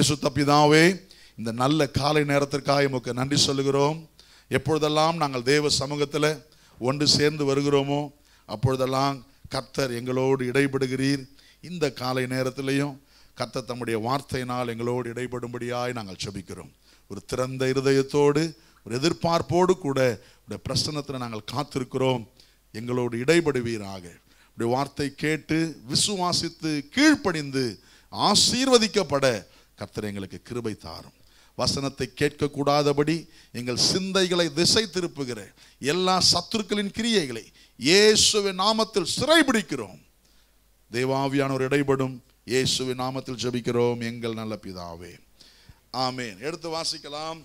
பரிசுத்த பிதாவே இந்த நல்ல காலை நேரத்திற்காக உமக்கு நன்றி சொல்லுகிறோம் எப்பொழுதெல்லாம் நாங்கள் தேவ சமூகத்தில் ஒன்று சேர்ந்து வருகிறோமோ அப்பொழுதெல்லாம் கர்த்தர் எங்களோடு இடைபடுகிறீர் இந்த காலை நேரத்திலையும் கர்த்தர் தம்முடைய வார்த்தையினால் எங்களோடு இடைபடும்படியாய் நாங்கள் செபிக்கிறோம் ஒரு திறந்த இருதயத்தோடு ஒரு எதிர்பார்ப்போடு கூட பிரசனத்தில் நாங்கள் காத்திருக்கிறோம் எங்களோடு இடைபடுவீராக வார்த்தை கேட்டு விசுவாசித்து கீழ்ப்படிந்து ஆசீர்வதிக்கப்பட கர்த்தர் எங்களுக்கு கிருபை தாரும் வசனத்தை கேட்கக்கூடாதபடி எங்கள் சிந்தைகளை திசை திருப்புகிற எல்லா சத்துருக்களின் கிரியைகளை இயேசுவின் நாமத்தில் சிறைபிடிக்கிறோம் தேவாவியானோர் இடைபடும் இயேசுவின் நாமத்தில் ஜபிக்கிறோம் எங்கள் நல்ல பிதாவே ஆமேன் எடுத்து வாசிக்கலாம்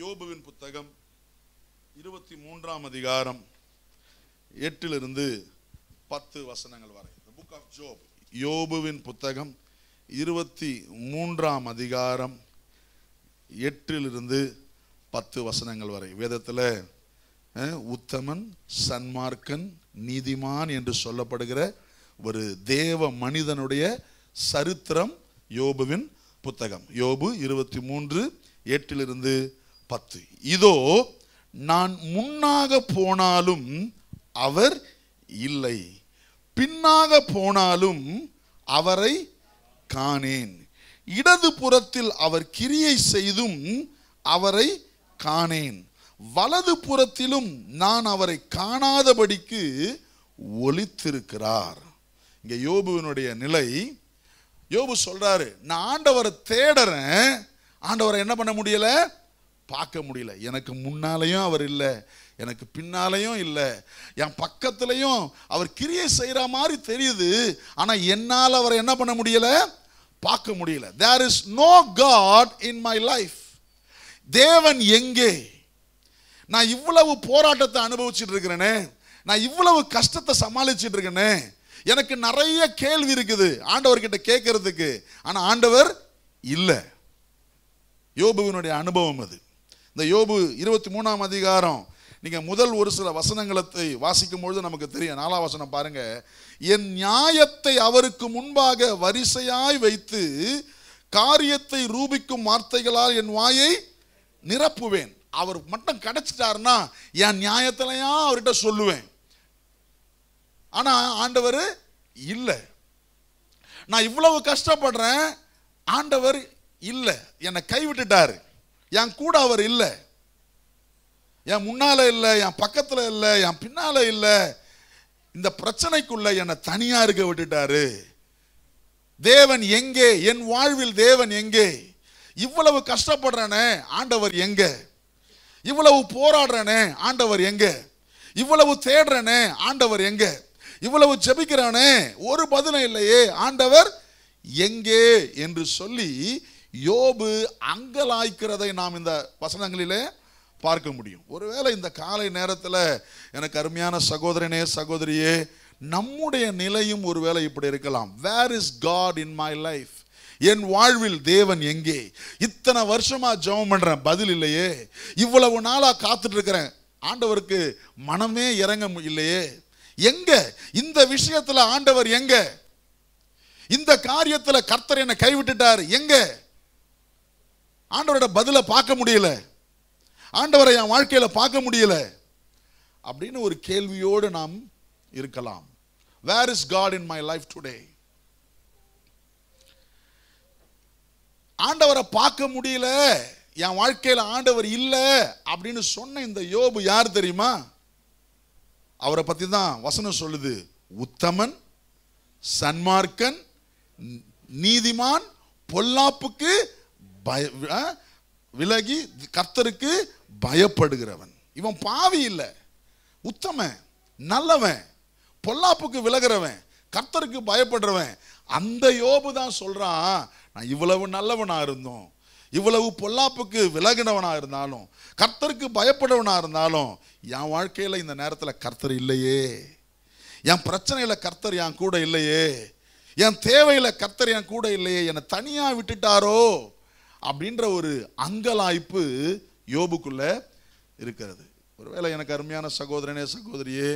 யோபுவின் புத்தகம் இருபத்தி மூன்றாம் அதிகாரம் எட்டிலிருந்து பத்து வசனங்கள் வரை புக் ஆஃப் ஜோப் யோபுவின் புத்தகம் இருபத்தி மூன்றாம் அதிகாரம் எட்டிலிருந்து பத்து வசனங்கள் வரை வேதத்தில் உத்தமன் சன்மார்க்கன் நீதிமான் என்று சொல்லப்படுகிற ஒரு தேவ மனிதனுடைய சரித்திரம் யோபுவின் புத்தகம் யோபு இருபத்தி மூன்று எட்டிலிருந்து பத்து இதோ நான் முன்னாக போனாலும் அவர் இல்லை பின்னாக போனாலும் அவரை காணேன் இடது புறத்தில் அவர் கிரியை செய்தும் அவரை காணேன் வலது புறத்திலும் நான் அவரை காணாதபடிக்கு ஒலித்திருக்கிறார் இங்கே யோபுவினுடைய நிலை யோபு சொல்கிறாரு நான் ஆண்டவரை தேடுறேன் ஆண்டவரை என்ன பண்ண முடியலை பார்க்க முடியல எனக்கு முன்னாலேயும் அவர் இல்லை எனக்கு பின்னாலேயும் இல்லை என் பக்கத்துலேயும் அவர் கிரியை செய்கிற மாதிரி தெரியுது ஆனால் என்னால் அவரை என்ன பண்ண முடியலை பார்க்க முடியல there is no god in my life தேவன் எங்கே நான் இவ்வளவு போராட்டத்தை அனுபவிச்சுட்டு இருக்கிறேனே நான் இவ்வளவு கஷ்டத்தை சமாளிச்சுட்டு இருக்கேனே எனக்கு நிறைய கேள்வி இருக்குது ஆண்டவர்கிட்ட கேட்கறதுக்கு ஆனால் ஆண்டவர் இல்லை யோபுவினுடைய அனுபவம் அது இந்த யோபு இருபத்தி மூணாம் அதிகாரம் நீங்கள் முதல் ஒரு சில வசனங்களை வாசிக்கும் பொழுது நமக்கு தெரியும் நாலா வசனம் பாருங்க என் நியாயத்தை அவருக்கு முன்பாக வரிசையாய் வைத்து காரியத்தை ரூபிக்கும் வார்த்தைகளால் என் வாயை நிரப்புவேன் அவர் மட்டும் கிடைச்சிட்டாருன்னா என் நியாயத்திலையா அவர்கிட்ட சொல்லுவேன் ஆனால் ஆண்டவர் இல்லை நான் இவ்வளவு கஷ்டப்படுறேன் ஆண்டவர் இல்லை என்னை கைவிட்டுட்டார் என் கூட அவர் இல்லை என் முன்னால் இல்லை என் பக்கத்தில் இல்லை என் பின்னால் இல்லை இந்த பிரச்சனைக்குள்ள என்னை தனியாக இருக்க விட்டுட்டாரு தேவன் எங்கே என் வாழ்வில் தேவன் எங்கே இவ்வளவு கஷ்டப்படுறனே ஆண்டவர் எங்கே இவ்வளவு போராடுறனே ஆண்டவர் எங்கே இவ்வளவு தேடுறனே ஆண்டவர் எங்கே இவ்வளவு ஜபிக்கிறானே ஒரு பதிலும் இல்லையே ஆண்டவர் எங்கே என்று சொல்லி யோபு அங்கலாய்க்கிறதை நாம் இந்த வசனங்களிலே பார்க்க முடியும் ஒருவேளை இந்த காலை நேரத்தில் எனக்கு அருமையான சகோதரனே சகோதரியே நம்முடைய நிலையும் ஒருவேளை இப்படி இருக்கலாம் where is god in my life என் வாழ்வில் தேவன் எங்கே இத்தனை வருஷமா ஜெபம் பண்ணுறேன் பதில் இல்லையே இவ்வளவு நாளாக காத்துட்டு இருக்கிறேன் ஆண்டவருக்கு மனமே இறங்க இல்லையே எங்க இந்த விஷயத்தில் ஆண்டவர் எங்க இந்த காரியத்தில் கர்த்தர் என்னை கைவிட்டுட்டார் எங்க ஆண்டவரோட பதிலை பார்க்க முடியல ஆண்டவரை என் வாழ்க்கையில் பார்க்க முடியல அப்படின்னு ஒரு கேள்வியோடு நாம் இருக்கலாம் where is god in my life today ஆண்டவரை பார்க்க முடியல என் வாழ்க்கையில் ஆண்டவர் இல்லை அப்படின்னு சொன்ன இந்த யோபு யார் தெரியுமா அவரை பற்றி தான் வசனம் சொல்லுது உத்தமன் சன்மார்க்கன் நீதிமான் பொல்லாப்புக்கு விலகி கர்த்தருக்கு பயப்படுகிறவன் இவன் பாவி இல்லை உத்தமன் நல்லவன் பொல்லாப்புக்கு விலகிறவன் கர்த்தருக்கு பயப்படுறவன் அந்த யோபு தான் சொல்கிறான் நான் இவ்வளவு நல்லவனாக இருந்தோம் இவ்வளவு பொல்லாப்புக்கு விலகினவனாக இருந்தாலும் கர்த்தருக்கு பயப்படவனாக இருந்தாலும் என் வாழ்க்கையில் இந்த நேரத்தில் கர்த்தர் இல்லையே என் பிரச்சனையில் கர்த்தர் என் கூட இல்லையே என் தேவையில் கர்த்தர் என் கூட இல்லையே என்னை தனியாக விட்டுட்டாரோ அப்படின்ற ஒரு அங்கலாய்ப்பு யோபுக்குள்ள இருக்கிறது ஒருவேளை எனக்கு அருமையான சகோதரனே சகோதரியே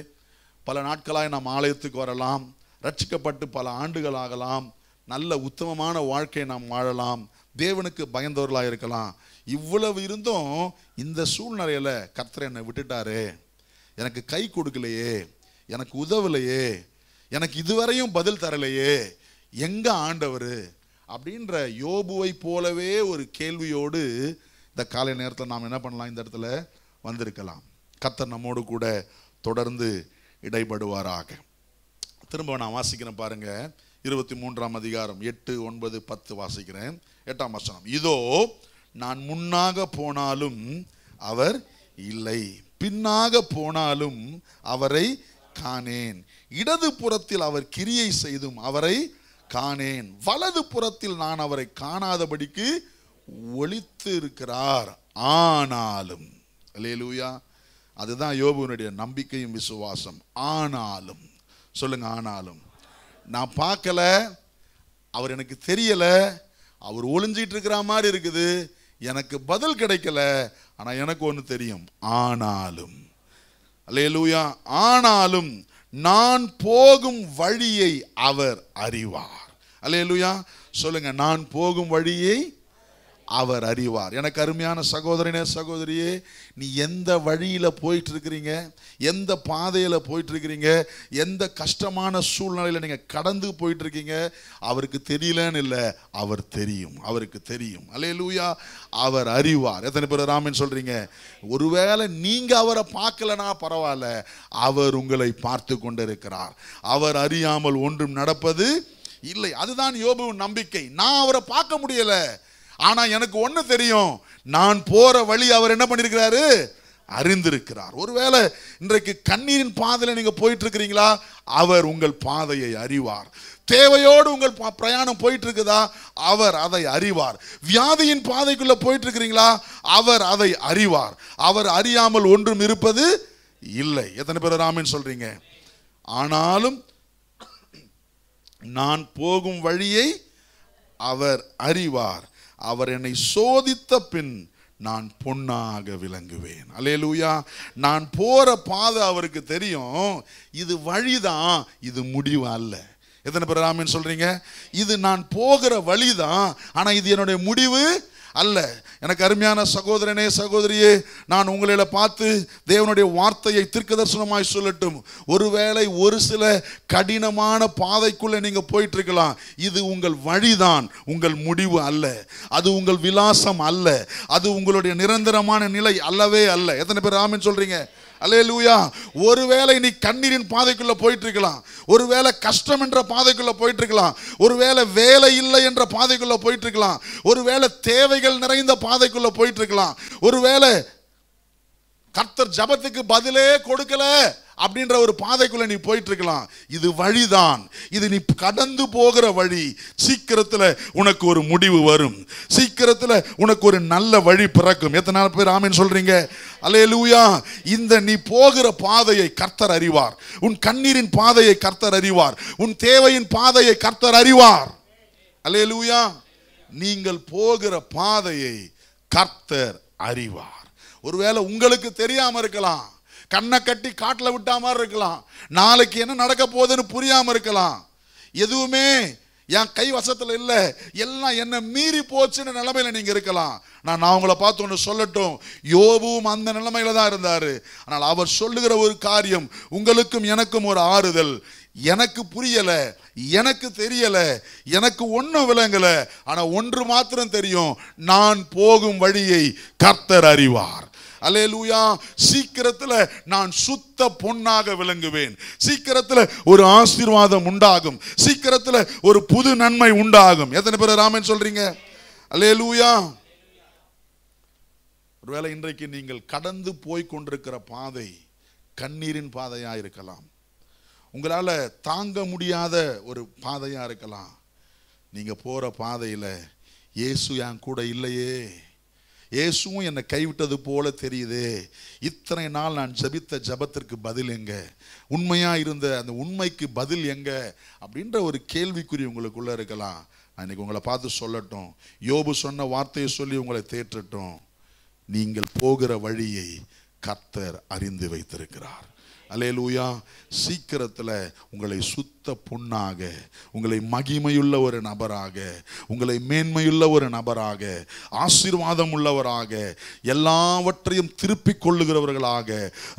பல நாட்களாக நாம் ஆலயத்துக்கு வரலாம் ரட்சிக்கப்பட்டு பல ஆண்டுகள் ஆகலாம் நல்ல உத்தமமான வாழ்க்கையை நாம் வாழலாம் தேவனுக்கு பயந்தவர்களாக இருக்கலாம் இவ்வளவு இருந்தும் இந்த சூழ்நிலையில் கர்த்தர் என்னை விட்டுட்டாரு எனக்கு கை கொடுக்கலையே எனக்கு உதவலையே எனக்கு இதுவரையும் பதில் தரலையே எங்கே ஆண்டவர் அப்படின்ற யோபுவை போலவே ஒரு கேள்வியோடு இந்த காலை நேரத்தில் நாம் என்ன பண்ணலாம் இந்த இடத்துல வந்திருக்கலாம் கத்தர் நம்மோடு கூட தொடர்ந்து இடைபடுவாராக திரும்ப நான் வாசிக்கிறேன் பாருங்க இருபத்தி மூன்றாம் அதிகாரம் எட்டு ஒன்பது பத்து வாசிக்கிறேன் எட்டாம் வசனம் இதோ நான் முன்னாக போனாலும் அவர் இல்லை பின்னாக போனாலும் அவரை காணேன் இடது புறத்தில் அவர் கிரியை செய்தும் அவரை காணேன் வலது புறத்தில் நான் அவரை காணாதபடிக்கு ஒழித்து இருக்கிறார் ஆனாலும் லேலூயா அதுதான் யோபுனுடைய நம்பிக்கையும் விசுவாசம் ஆனாலும் சொல்லுங்க ஆனாலும் நான் பார்க்கல அவர் எனக்கு தெரியல அவர் ஒளிஞ்சிட்டு இருக்கிற மாதிரி இருக்குது எனக்கு பதில் கிடைக்கல ஆனால் எனக்கு ஒன்று தெரியும் ஆனாலும் அல்லேலூயா ஆனாலும் நான் போகும் வழியை அவர் அறிவார் அல்லேலூயா சொல்லுங்க நான் போகும் வழியை அவர் அறிவார் எனக்கு அருமையான சகோதரனே சகோதரியே நீ எந்த வழியில் இருக்கிறீங்க எந்த பாதையில் இருக்கிறீங்க எந்த கஷ்டமான சூழ்நிலையில் நீங்கள் கடந்து போயிட்டு இருக்கீங்க அவருக்கு தெரியலன்னு இல்லை அவர் தெரியும் அவருக்கு தெரியும் அல்லே லூயா அவர் அறிவார் எத்தனை பேர் ராமன் சொல்கிறீங்க ஒருவேளை நீங்கள் அவரை பார்க்கலனா பரவாயில்ல அவர் உங்களை பார்த்து கொண்டிருக்கிறார் அவர் அறியாமல் ஒன்றும் நடப்பது இல்லை அதுதான் யோபுவின் நம்பிக்கை நான் அவரை பார்க்க முடியலை ஆனால் எனக்கு ஒன்று தெரியும் நான் போகிற வழி அவர் என்ன பண்ணியிருக்கிறாரு அறிந்திருக்கிறார் ஒருவேளை இன்றைக்கு கண்ணீரின் பாதையில் நீங்கள் போயிட்டு இருக்கிறீங்களா அவர் உங்கள் பாதையை அறிவார் தேவையோடு உங்கள் பிரயாணம் போயிட்டு இருக்குதா அவர் அதை அறிவார் வியாதியின் பாதைக்குள்ளே போயிட்டு இருக்கிறீங்களா அவர் அதை அறிவார் அவர் அறியாமல் ஒன்றும் இருப்பது இல்லை எத்தனை பேர் ராமன் சொல்றீங்க ஆனாலும் நான் போகும் வழியை அவர் அறிவார் அவர் என்னை சோதித்த பின் நான் பொன்னாக விளங்குவேன் அலேலூயா நான் போகிற பாதை அவருக்கு தெரியும் இது வழிதான் இது முடிவு அல்ல எத்தனை பேர் ராமின்னு சொல்கிறீங்க இது நான் போகிற வழிதான் ஆனால் இது என்னுடைய முடிவு அல்ல எனக்கு அருமையான சகோதரனே சகோதரியே நான் உங்களில் பார்த்து தேவனுடைய வார்த்தையை தீர்க்க தரிசனமாய் சொல்லட்டும் ஒருவேளை ஒரு சில கடினமான பாதைக்குள்ளே நீங்கள் போயிட்டுருக்கலாம் இது உங்கள் வழிதான் உங்கள் முடிவு அல்ல அது உங்கள் விலாசம் அல்ல அது உங்களுடைய நிரந்தரமான நிலை அல்லவே அல்ல எத்தனை பேர் ஆமின்னு சொல்கிறீங்க அலே லூயா ஒருவேளை நீ கண்ணீரின் பாதைக்குள்ளே போயிட்டு இருக்கலாம் ஒருவேளை கஷ்டம் என்ற பாதைக்குள்ளே போயிட்டு இருக்கலாம் ஒருவேளை வேலை இல்லை என்ற பாதைக்குள்ளே போயிட்டு இருக்கலாம் ஒருவேளை தேவைகள் நிறைந்த பாதைக்குள்ளே போயிட்டு இருக்கலாம் ஒருவேளை கர்த்தர் ஜபத்துக்கு பதிலே கொடுக்கல அப்படின்ற ஒரு பாதைக்குள்ளே நீ போயிட்டு இருக்கலாம் இது வழிதான் இது நீ கடந்து போகிற வழி சீக்கிரத்தில் உனக்கு ஒரு முடிவு வரும் சீக்கிரத்தில் உனக்கு ஒரு நல்ல வழி பிறக்கும் எத்தனை நாள் பேர் ஆமின்னு சொல்கிறீங்க அலே லூயா இந்த நீ போகிற பாதையை கர்த்தர் அறிவார் உன் கண்ணீரின் பாதையை கர்த்தர் அறிவார் உன் தேவையின் பாதையை கர்த்தர் அறிவார் அலே லூயா நீங்கள் போகிற பாதையை கர்த்தர் அறிவார் ஒருவேளை உங்களுக்கு தெரியாமல் இருக்கலாம் கண்ணை கட்டி காட்டில் விட்டா மாதிரி இருக்கலாம் நாளைக்கு என்ன நடக்க போகுதுன்னு புரியாமல் இருக்கலாம் எதுவுமே என் கை வசத்தில் இல்லை எல்லாம் என்னை மீறி போச்சுன்னு நிலமையில நீங்கள் இருக்கலாம் நான் நான் உங்களை பார்த்து ஒன்று சொல்லட்டும் யோபுவும் அந்த நிலைமையில் தான் இருந்தார் ஆனால் அவர் சொல்லுகிற ஒரு காரியம் உங்களுக்கும் எனக்கும் ஒரு ஆறுதல் எனக்கு புரியலை எனக்கு தெரியலை எனக்கு ஒன்றும் விளங்கலை ஆனால் ஒன்று மாத்திரம் தெரியும் நான் போகும் வழியை கர்த்தர் அறிவார் அலேலூயா சீக்கிரத்தில் நான் சுத்த பொன்னாக விளங்குவேன் சீக்கிரத்தில் ஒரு ஆசீர்வாதம் உண்டாகும் சீக்கிரத்தில் ஒரு புது நன்மை உண்டாகும் எத்தனை பேர் ராமன் சொல்றீங்க அலேலூயா ஒருவேளை இன்றைக்கு நீங்கள் கடந்து போய் கொண்டிருக்கிற பாதை கண்ணீரின் பாதையாக இருக்கலாம் உங்களால் தாங்க முடியாத ஒரு பாதையாக இருக்கலாம் நீங்கள் போகிற பாதையில் இயேசு என் கூட இல்லையே இயேசுவும் என்னை கைவிட்டது போல தெரியுது இத்தனை நாள் நான் ஜபித்த ஜபத்திற்கு பதில் எங்க உண்மையாக இருந்த அந்த உண்மைக்கு பதில் எங்க அப்படின்ற ஒரு கேள்விக்குறி உங்களுக்குள்ளே இருக்கலாம் அன்றைக்கி உங்களை பார்த்து சொல்லட்டும் யோபு சொன்ன வார்த்தையை சொல்லி உங்களை தேற்றட்டும் நீங்கள் போகிற வழியை கர்த்தர் அறிந்து வைத்திருக்கிறார் அலையலூயா சீக்கிரத்தில் உங்களை சுத்த பொண்ணாக உங்களை மகிமையுள்ள ஒரு நபராக உங்களை மேன்மையுள்ள ஒரு நபராக ஆசீர்வாதம் உள்ளவராக எல்லாவற்றையும் திருப்பி கொள்ளுகிறவர்களாக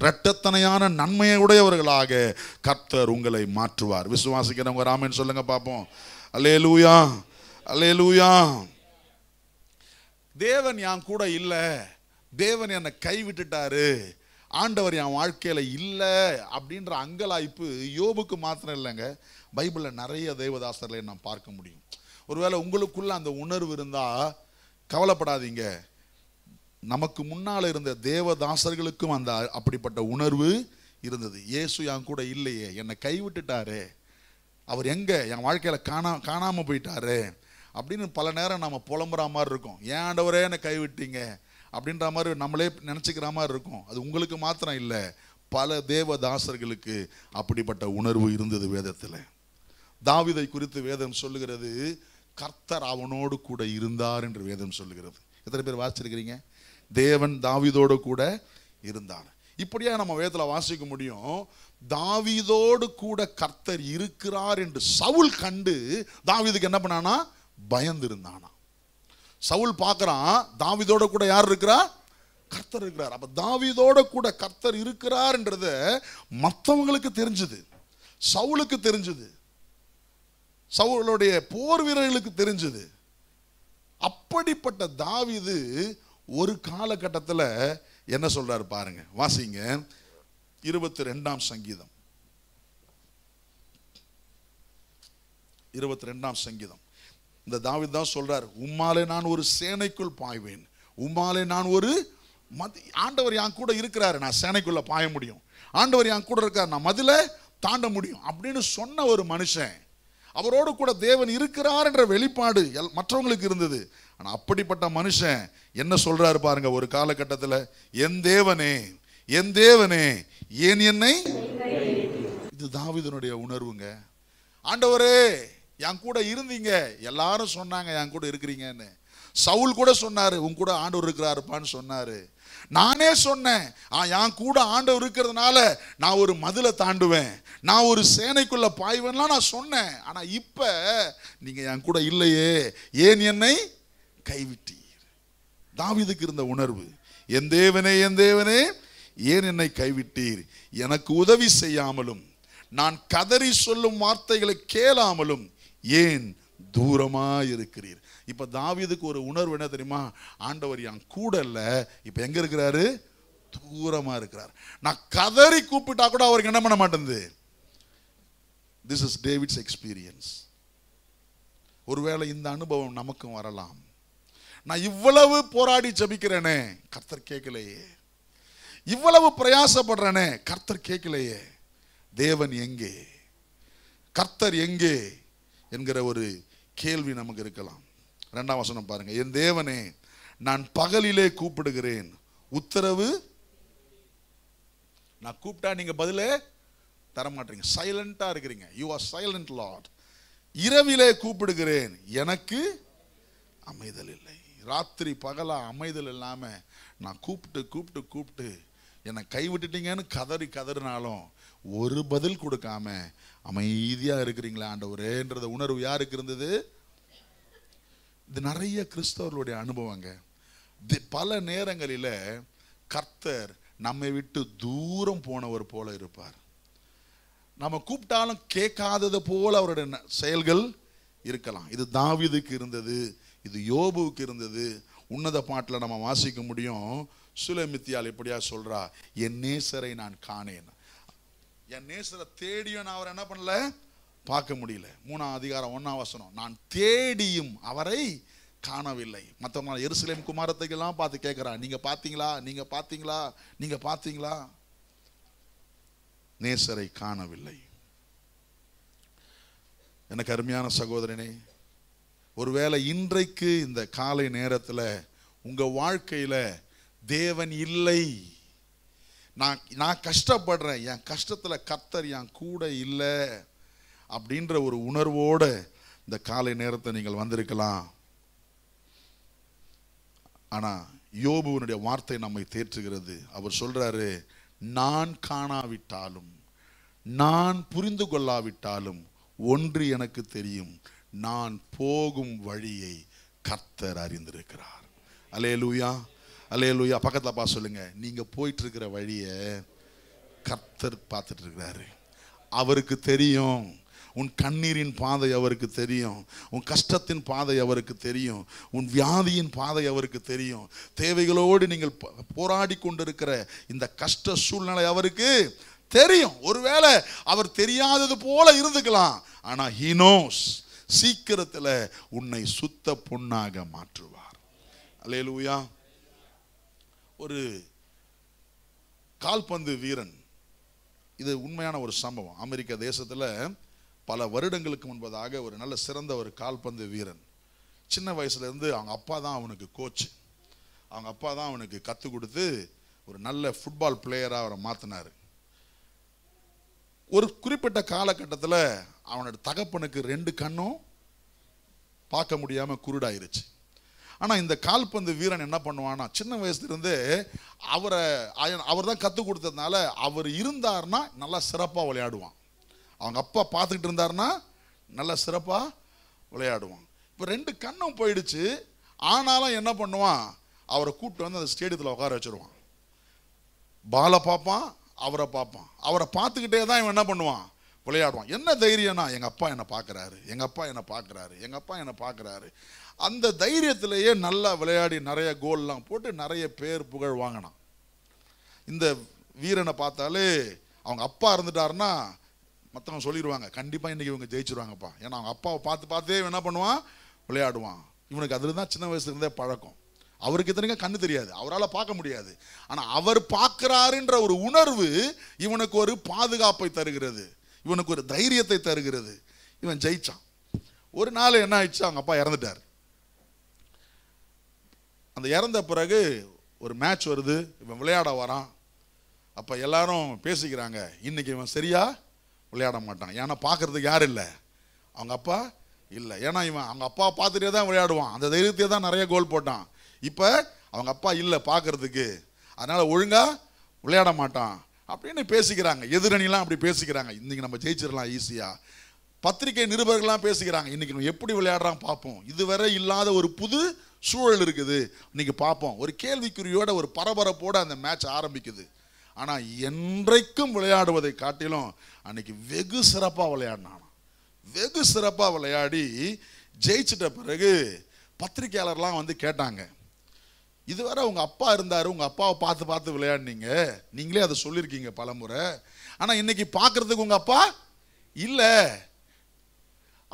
இரட்டத்தனையான நன்மையை உடையவர்களாக கர்த்தர் உங்களை மாற்றுவார் விசுவாசிக்கிறவங்க ராமன் சொல்லுங்க பார்ப்போம் அலேலூயா அலேலூயா தேவன் என் கூட இல்லை தேவன் என்னை கைவிட்டுட்டாரு ஆண்டவர் என் வாழ்க்கையில் இல்லை அப்படின்ற அங்கலாய்ப்பு யோபுக்கு மாத்திரம் இல்லைங்க பைபிளில் நிறைய தேவதாசர்களை நான் பார்க்க முடியும் ஒருவேளை உங்களுக்குள்ள அந்த உணர்வு இருந்தால் கவலைப்படாதீங்க நமக்கு முன்னால் இருந்த தேவதாசர்களுக்கும் அந்த அப்படிப்பட்ட உணர்வு இருந்தது இயேசு என் கூட இல்லையே என்னை கைவிட்டுட்டாரு அவர் எங்கே என் வாழ்க்கையில் காணா காணாமல் போயிட்டாரு அப்படின்னு பல நேரம் நம்ம புலம்புற மாதிரி இருக்கும் ஏன் ஆண்டவரே என்னை கைவிட்டீங்க அப்படின்ற மாதிரி நம்மளே நினச்சிக்கிற மாதிரி இருக்கும் அது உங்களுக்கு மாத்திரம் இல்லை பல தேவதாசர்களுக்கு அப்படிப்பட்ட உணர்வு இருந்தது வேதத்தில் தாவிதை குறித்து வேதம் சொல்லுகிறது கர்த்தர் அவனோடு கூட இருந்தார் என்று வேதம் சொல்லுகிறது எத்தனை பேர் வாசிச்சிருக்கிறீங்க தேவன் தாவிதோடு கூட இருந்தார் இப்படியா நம்ம வேதத்தில் வாசிக்க முடியும் தாவிதோடு கூட கர்த்தர் இருக்கிறார் என்று சவுல் கண்டு தாவிதுக்கு என்ன பண்ணானா பயந்திருந்தானா சவுல் பார்க்குறான் தாவிதோட கூட யார் இருக்கிறா கர்த்தர் இருக்கிறார் அப்போ தாவிதோட கூட கர்த்தர் இருக்கிறார்ன்றத மற்றவங்களுக்கு தெரிஞ்சுது சவுலுக்கு தெரிஞ்சுது சவுளுடைய போர் வீரர்களுக்கு தெரிஞ்சுது அப்படிப்பட்ட தாவிது ஒரு காலகட்டத்தில் என்ன சொல்றாரு பாருங்க வாசிங்க இருபத்தி ரெண்டாம் சங்கீதம் இருபத்தி ரெண்டாம் சங்கீதம் இந்த தாவித் தான் சொல்கிறார் உம்மாலே நான் ஒரு சேனைக்குள் பாய்வேன் உம்மாலே நான் ஒரு மதி ஆண்டவர் என் கூட இருக்கிறாரு நான் சேனைக்குள்ளே பாய முடியும் ஆண்டவர் என் கூட இருக்கார் நான் மதில தாண்ட முடியும் அப்படின்னு சொன்ன ஒரு மனுஷன் அவரோடு கூட தேவன் இருக்கிறார் என்ற வெளிப்பாடு எல் மற்றவங்களுக்கு இருந்தது ஆனால் அப்படிப்பட்ட மனுஷன் என்ன சொல்கிறாரு பாருங்க ஒரு காலகட்டத்தில் என் தேவனே என் தேவனே ஏன் என்னை இது தாவிதனுடைய உணர்வுங்க ஆண்டவரே என் கூட இருந்தீங்க எல்லாரும் சொன்னாங்க என் கூட இருக்கிறீங்கன்னு சவுல் கூட சொன்னார் உன் கூட ஆண்டவர் இருக்கிறாருப்பான்னு சொன்னார் நானே சொன்னேன் என் கூட ஆண்டவர் இருக்கிறதுனால நான் ஒரு மதிலை தாண்டுவேன் நான் ஒரு சேனைக்குள்ளே பாய்வேன்லாம் நான் சொன்னேன் ஆனால் இப்போ நீங்கள் என் கூட இல்லையே ஏன் என்னை கைவிட்டீர் தாவிதுக்கு இருந்த உணர்வு என் தேவனே என் தேவனே ஏன் என்னை கைவிட்டீர் எனக்கு உதவி செய்யாமலும் நான் கதறி சொல்லும் வார்த்தைகளை கேளாமலும் ஏன் தூரமாக இருக்கிறீர் இப்போ தாவிதுக்கு ஒரு உணர்வு என்ன தெரியுமா ஆண்டவர் என் கூட இல்லை இப்போ எங்கே இருக்கிறாரு தூரமாக இருக்கிறார் நான் கதறி கூப்பிட்டா கூட அவருக்கு என்ன பண்ண மாட்டேங்குது திஸ் இஸ் டேவிட்ஸ் எக்ஸ்பீரியன்ஸ் ஒருவேளை இந்த அனுபவம் நமக்கும் வரலாம் நான் இவ்வளவு போராடி ஜபிக்கிறேனே கர்த்தர் கேட்கலையே இவ்வளவு பிரயாசப்படுறேனே கர்த்தர் கேட்கலையே தேவன் எங்கே கர்த்தர் எங்கே என்கிற ஒரு கேள்வி நமக்கு இருக்கலாம் ரெண்டாம் வசனம் பாருங்க என் தேவனே நான் பகலிலே கூப்பிடுகிறேன் உத்தரவு நான் கூப்பிட்டா நீங்க பதிலே தரமாட்டீங்க சைலண்டா இருக்கிறீங்க யூ ஆர் சைலண்ட் லாட் இரவிலே கூப்பிடுகிறேன் எனக்கு அமைதல் இல்லை ராத்திரி பகலாக அமைதல் இல்லாமல் நான் கூப்பிட்டு கூப்பிட்டு கூப்பிட்டு என்னை கைவிட்டுட்டீங்கன்னு கதறி கதறினாலும் ஒரு பதில் கொடுக்காம அமைதியாக இருக்கிறீங்களா ஆண்டவரேன்றத உணர்வு யாருக்கு இருந்தது இது நிறைய கிறிஸ்தவர்களுடைய அனுபவங்க பல நேரங்களில் கர்த்தர் நம்மை விட்டு தூரம் போனவர் போல இருப்பார் நம்ம கூப்பிட்டாலும் கேட்காதது போல அவருடைய செயல்கள் இருக்கலாம் இது தாவிதுக்கு இருந்தது இது யோபுவுக்கு இருந்தது உன்னத பாட்டில் நம்ம வாசிக்க முடியும் சுலமித்தியால் இப்படியா சொல்றா என் நேசரை நான் காணேன் என் நேசரை தேடியும் நான் அவரை என்ன பண்ணல பார்க்க முடியல மூணாம் அதிகாரம் ஒன்றாம் வசனம் நான் தேடியும் அவரை காணவில்லை மற்றவங்க எருசலேம் குமாரத்தைக்கெல்லாம் பார்த்து கேட்குறான் நீங்கள் பார்த்தீங்களா நீங்கள் பார்த்தீங்களா நீங்கள் பார்த்தீங்களா நேசரை காணவில்லை எனக்கு அருமையான சகோதரனே ஒருவேளை இன்றைக்கு இந்த காலை நேரத்தில் உங்கள் வாழ்க்கையில் தேவன் இல்லை நான் நான் கஷ்டப்படுறேன் என் கஷ்டத்தில் கத்தர் என் கூட இல்லை அப்படின்ற ஒரு உணர்வோடு இந்த காலை நேரத்தை நீங்கள் வந்திருக்கலாம் ஆனால் யோபுவனுடைய வார்த்தை நம்மை தேற்றுகிறது அவர் சொல்கிறாரு நான் காணாவிட்டாலும் நான் புரிந்து கொள்ளாவிட்டாலும் ஒன்று எனக்கு தெரியும் நான் போகும் வழியை கத்தர் அறிந்திருக்கிறார் அலே லூயா லூயா பக்கத்தில் பா சொல்லுங்கள் நீங்கள் போயிட்டுருக்கிற வழியை கர்த்தர் பார்த்துட்ருக்கிறாரு அவருக்கு தெரியும் உன் கண்ணீரின் பாதை அவருக்கு தெரியும் உன் கஷ்டத்தின் பாதை அவருக்கு தெரியும் உன் வியாதியின் பாதை அவருக்கு தெரியும் தேவைகளோடு நீங்கள் போராடி கொண்டிருக்கிற இந்த கஷ்ட சூழ்நிலை அவருக்கு தெரியும் ஒருவேளை அவர் தெரியாதது போல இருந்துக்கலாம் ஆனால் ஹினோஸ் சீக்கிரத்தில் உன்னை சுத்த பொண்ணாக மாற்றுவார் அலே ஒரு கால்பந்து வீரன் இது உண்மையான ஒரு சம்பவம் அமெரிக்க தேசத்தில் பல வருடங்களுக்கு முன்பதாக ஒரு நல்ல சிறந்த ஒரு கால்பந்து வீரன் சின்ன வயசுலேருந்து அவங்க அப்பா தான் அவனுக்கு கோச் அவங்க அப்பா தான் அவனுக்கு கற்றுக் கொடுத்து ஒரு நல்ல ஃபுட்பால் பிளேயராக அவரை மாற்றினார் ஒரு குறிப்பிட்ட காலகட்டத்தில் அவனோட தகப்பனுக்கு ரெண்டு கண்ணும் பார்க்க முடியாமல் குருடாயிருச்சு ஆனால் இந்த கால்பந்து வீரன் என்ன பண்ணுவான்னா சின்ன வயசுலேருந்து அவரை அவர் தான் கற்றுக் கொடுத்ததுனால அவர் இருந்தார்னா நல்லா சிறப்பாக விளையாடுவான் அவங்க அப்பா பார்த்துக்கிட்டு இருந்தார்னா நல்லா சிறப்பாக விளையாடுவான் இப்போ ரெண்டு கண்ணும் போயிடுச்சு ஆனாலும் என்ன பண்ணுவான் அவரை கூப்பிட்டு வந்து அந்த ஸ்டேடியத்தில் உட்கார வச்சுருவான் பாலை பார்ப்பான் அவரை பார்ப்பான் அவரை பார்த்துக்கிட்டே தான் இவன் என்ன பண்ணுவான் விளையாடுவான் என்ன தைரியம்னா எங்கள் அப்பா என்னை பார்க்குறாரு எங்கள் அப்பா என்னை பார்க்குறாரு எங்கள் அப்பா என்னை பார்க்குறாரு அந்த தைரியத்திலேயே நல்லா விளையாடி நிறைய கோல்லாம் போட்டு நிறைய பேர் புகழ் வாங்கினான் இந்த வீரனை பார்த்தாலே அவங்க அப்பா இருந்துட்டாருன்னா மற்றவங்க சொல்லிடுவாங்க கண்டிப்பாக இன்றைக்கி இவங்க ஜெயிச்சிருவாங்கப்பா ஏன்னா அவங்க அப்பாவை பார்த்து பார்த்தே என்ன பண்ணுவான் விளையாடுவான் இவனுக்கு அதில் தான் சின்ன வயசுலேருந்தே பழக்கம் அவருக்கு இத்தனைக்க கண்ணு தெரியாது அவரால் பார்க்க முடியாது ஆனால் அவர் பார்க்குறாருன்ற ஒரு உணர்வு இவனுக்கு ஒரு பாதுகாப்பை தருகிறது இவனுக்கு ஒரு தைரியத்தை தருகிறது இவன் ஜெயிச்சான் ஒரு நாள் என்ன ஆயிடுச்சு அவங்க அப்பா இறந்துட்டார் அந்த இறந்த பிறகு ஒரு மேட்ச் வருது இவன் விளையாட வரான் அப்போ எல்லாரும் பேசிக்கிறாங்க இன்னைக்கு இவன் சரியாக விளையாட மாட்டான் ஏன்னா பார்க்குறதுக்கு யாரும் இல்லை அவங்க அப்பா இல்லை ஏன்னா இவன் அவங்க அப்பா பார்த்துட்டே தான் விளையாடுவான் அந்த தைரியத்தையே தான் நிறைய கோல் போட்டான் இப்போ அவங்க அப்பா இல்லை பார்க்குறதுக்கு அதனால் ஒழுங்காக விளையாட மாட்டான் அப்படின்னு பேசிக்கிறாங்க எதிரணிலாம் அப்படி பேசிக்கிறாங்க இன்றைக்கி நம்ம ஜெயிச்சிடலாம் ஈஸியாக பத்திரிகை நிருபர்கள்லாம் பேசிக்கிறாங்க இன்றைக்கி நம்ம எப்படி விளையாடுறான் பார்ப்போம் இதுவரை இல்லாத ஒரு புது சூழல் இருக்குது இன்றைக்கி பார்ப்போம் ஒரு கேள்விக்குறியோட ஒரு பரபரப்போடு அந்த மேட்ச் ஆரம்பிக்குது ஆனால் என்றைக்கும் விளையாடுவதை காட்டிலும் அன்றைக்கி வெகு சிறப்பாக விளையாடினான் வெகு சிறப்பாக விளையாடி ஜெயிச்சிட்ட பிறகு பத்திரிகையாளர்லாம் வந்து கேட்டாங்க இதுவரை உங்கள் அப்பா இருந்தார் உங்கள் அப்பாவை பார்த்து பார்த்து விளையாடினீங்க நீங்களே அதை சொல்லியிருக்கீங்க பல முறை ஆனால் இன்னைக்கு பார்க்குறதுக்கு உங்கள் அப்பா இல்லை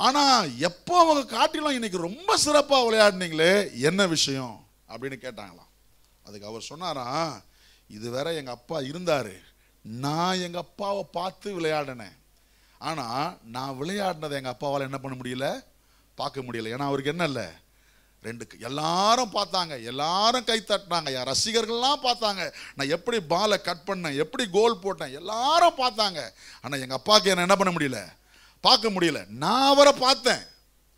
ஆனால் எப்போ அவங்க காட்டிலும் இன்னைக்கு ரொம்ப சிறப்பாக விளையாடினீங்களே என்ன விஷயம் அப்படின்னு கேட்டாங்களாம் அதுக்கு அவர் சொன்னாராம் இதுவரை எங்கள் அப்பா இருந்தார் நான் எங்கள் அப்பாவை பார்த்து விளையாடினேன் ஆனால் நான் விளையாடினதை எங்கள் அப்பாவால் என்ன பண்ண முடியல பார்க்க முடியல ஏன்னா அவருக்கு என்ன இல்லை ரெண்டு எல்லாரும் பார்த்தாங்க எல்லாரும் கை தட்டினாங்க என் ரசிகர்கள்லாம் பார்த்தாங்க நான் எப்படி பாலை கட் பண்ணேன் எப்படி கோல் போட்டேன் எல்லாரும் பார்த்தாங்க ஆனால் எங்கள் அப்பாவுக்கு என்ன என்ன பண்ண முடியல பார்க்க முடியல நான் அவரை பார்த்தேன்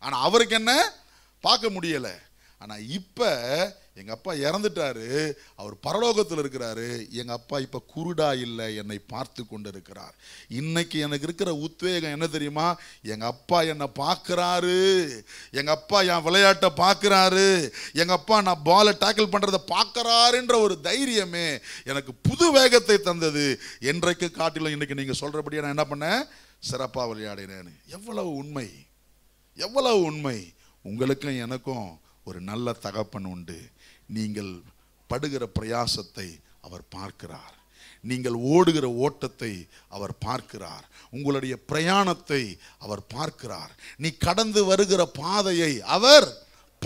ஆனால் அவருக்கு என்ன பார்க்க முடியலை ஆனால் இப்போ எங்கள் அப்பா இறந்துட்டாரு அவர் பரலோகத்தில் இருக்கிறாரு எங்கள் அப்பா இப்போ குருடா இல்லை என்னை பார்த்து கொண்டு இருக்கிறார் இன்னைக்கு எனக்கு இருக்கிற உத்வேகம் என்ன தெரியுமா எங்கள் அப்பா என்னை பார்க்குறாரு எங்கள் அப்பா என் விளையாட்டை பார்க்குறாரு எங்கள் அப்பா நான் பாலை டேக்கிள் பண்ணுறதை பார்க்குறாருன்ற ஒரு தைரியமே எனக்கு புது வேகத்தை தந்தது என்றைக்கு காட்டிலும் இன்றைக்கி நீங்கள் சொல்கிறபடியே நான் என்ன பண்ணேன் சிறப்பாக விளையாடினேன் எவ்வளவு உண்மை எவ்வளவு உண்மை உங்களுக்கும் எனக்கும் ஒரு நல்ல தகப்பன் உண்டு நீங்கள் படுகிற பிரயாசத்தை அவர் பார்க்கிறார் நீங்கள் ஓடுகிற ஓட்டத்தை அவர் பார்க்கிறார் உங்களுடைய பிரயாணத்தை அவர் பார்க்கிறார் நீ கடந்து வருகிற பாதையை அவர்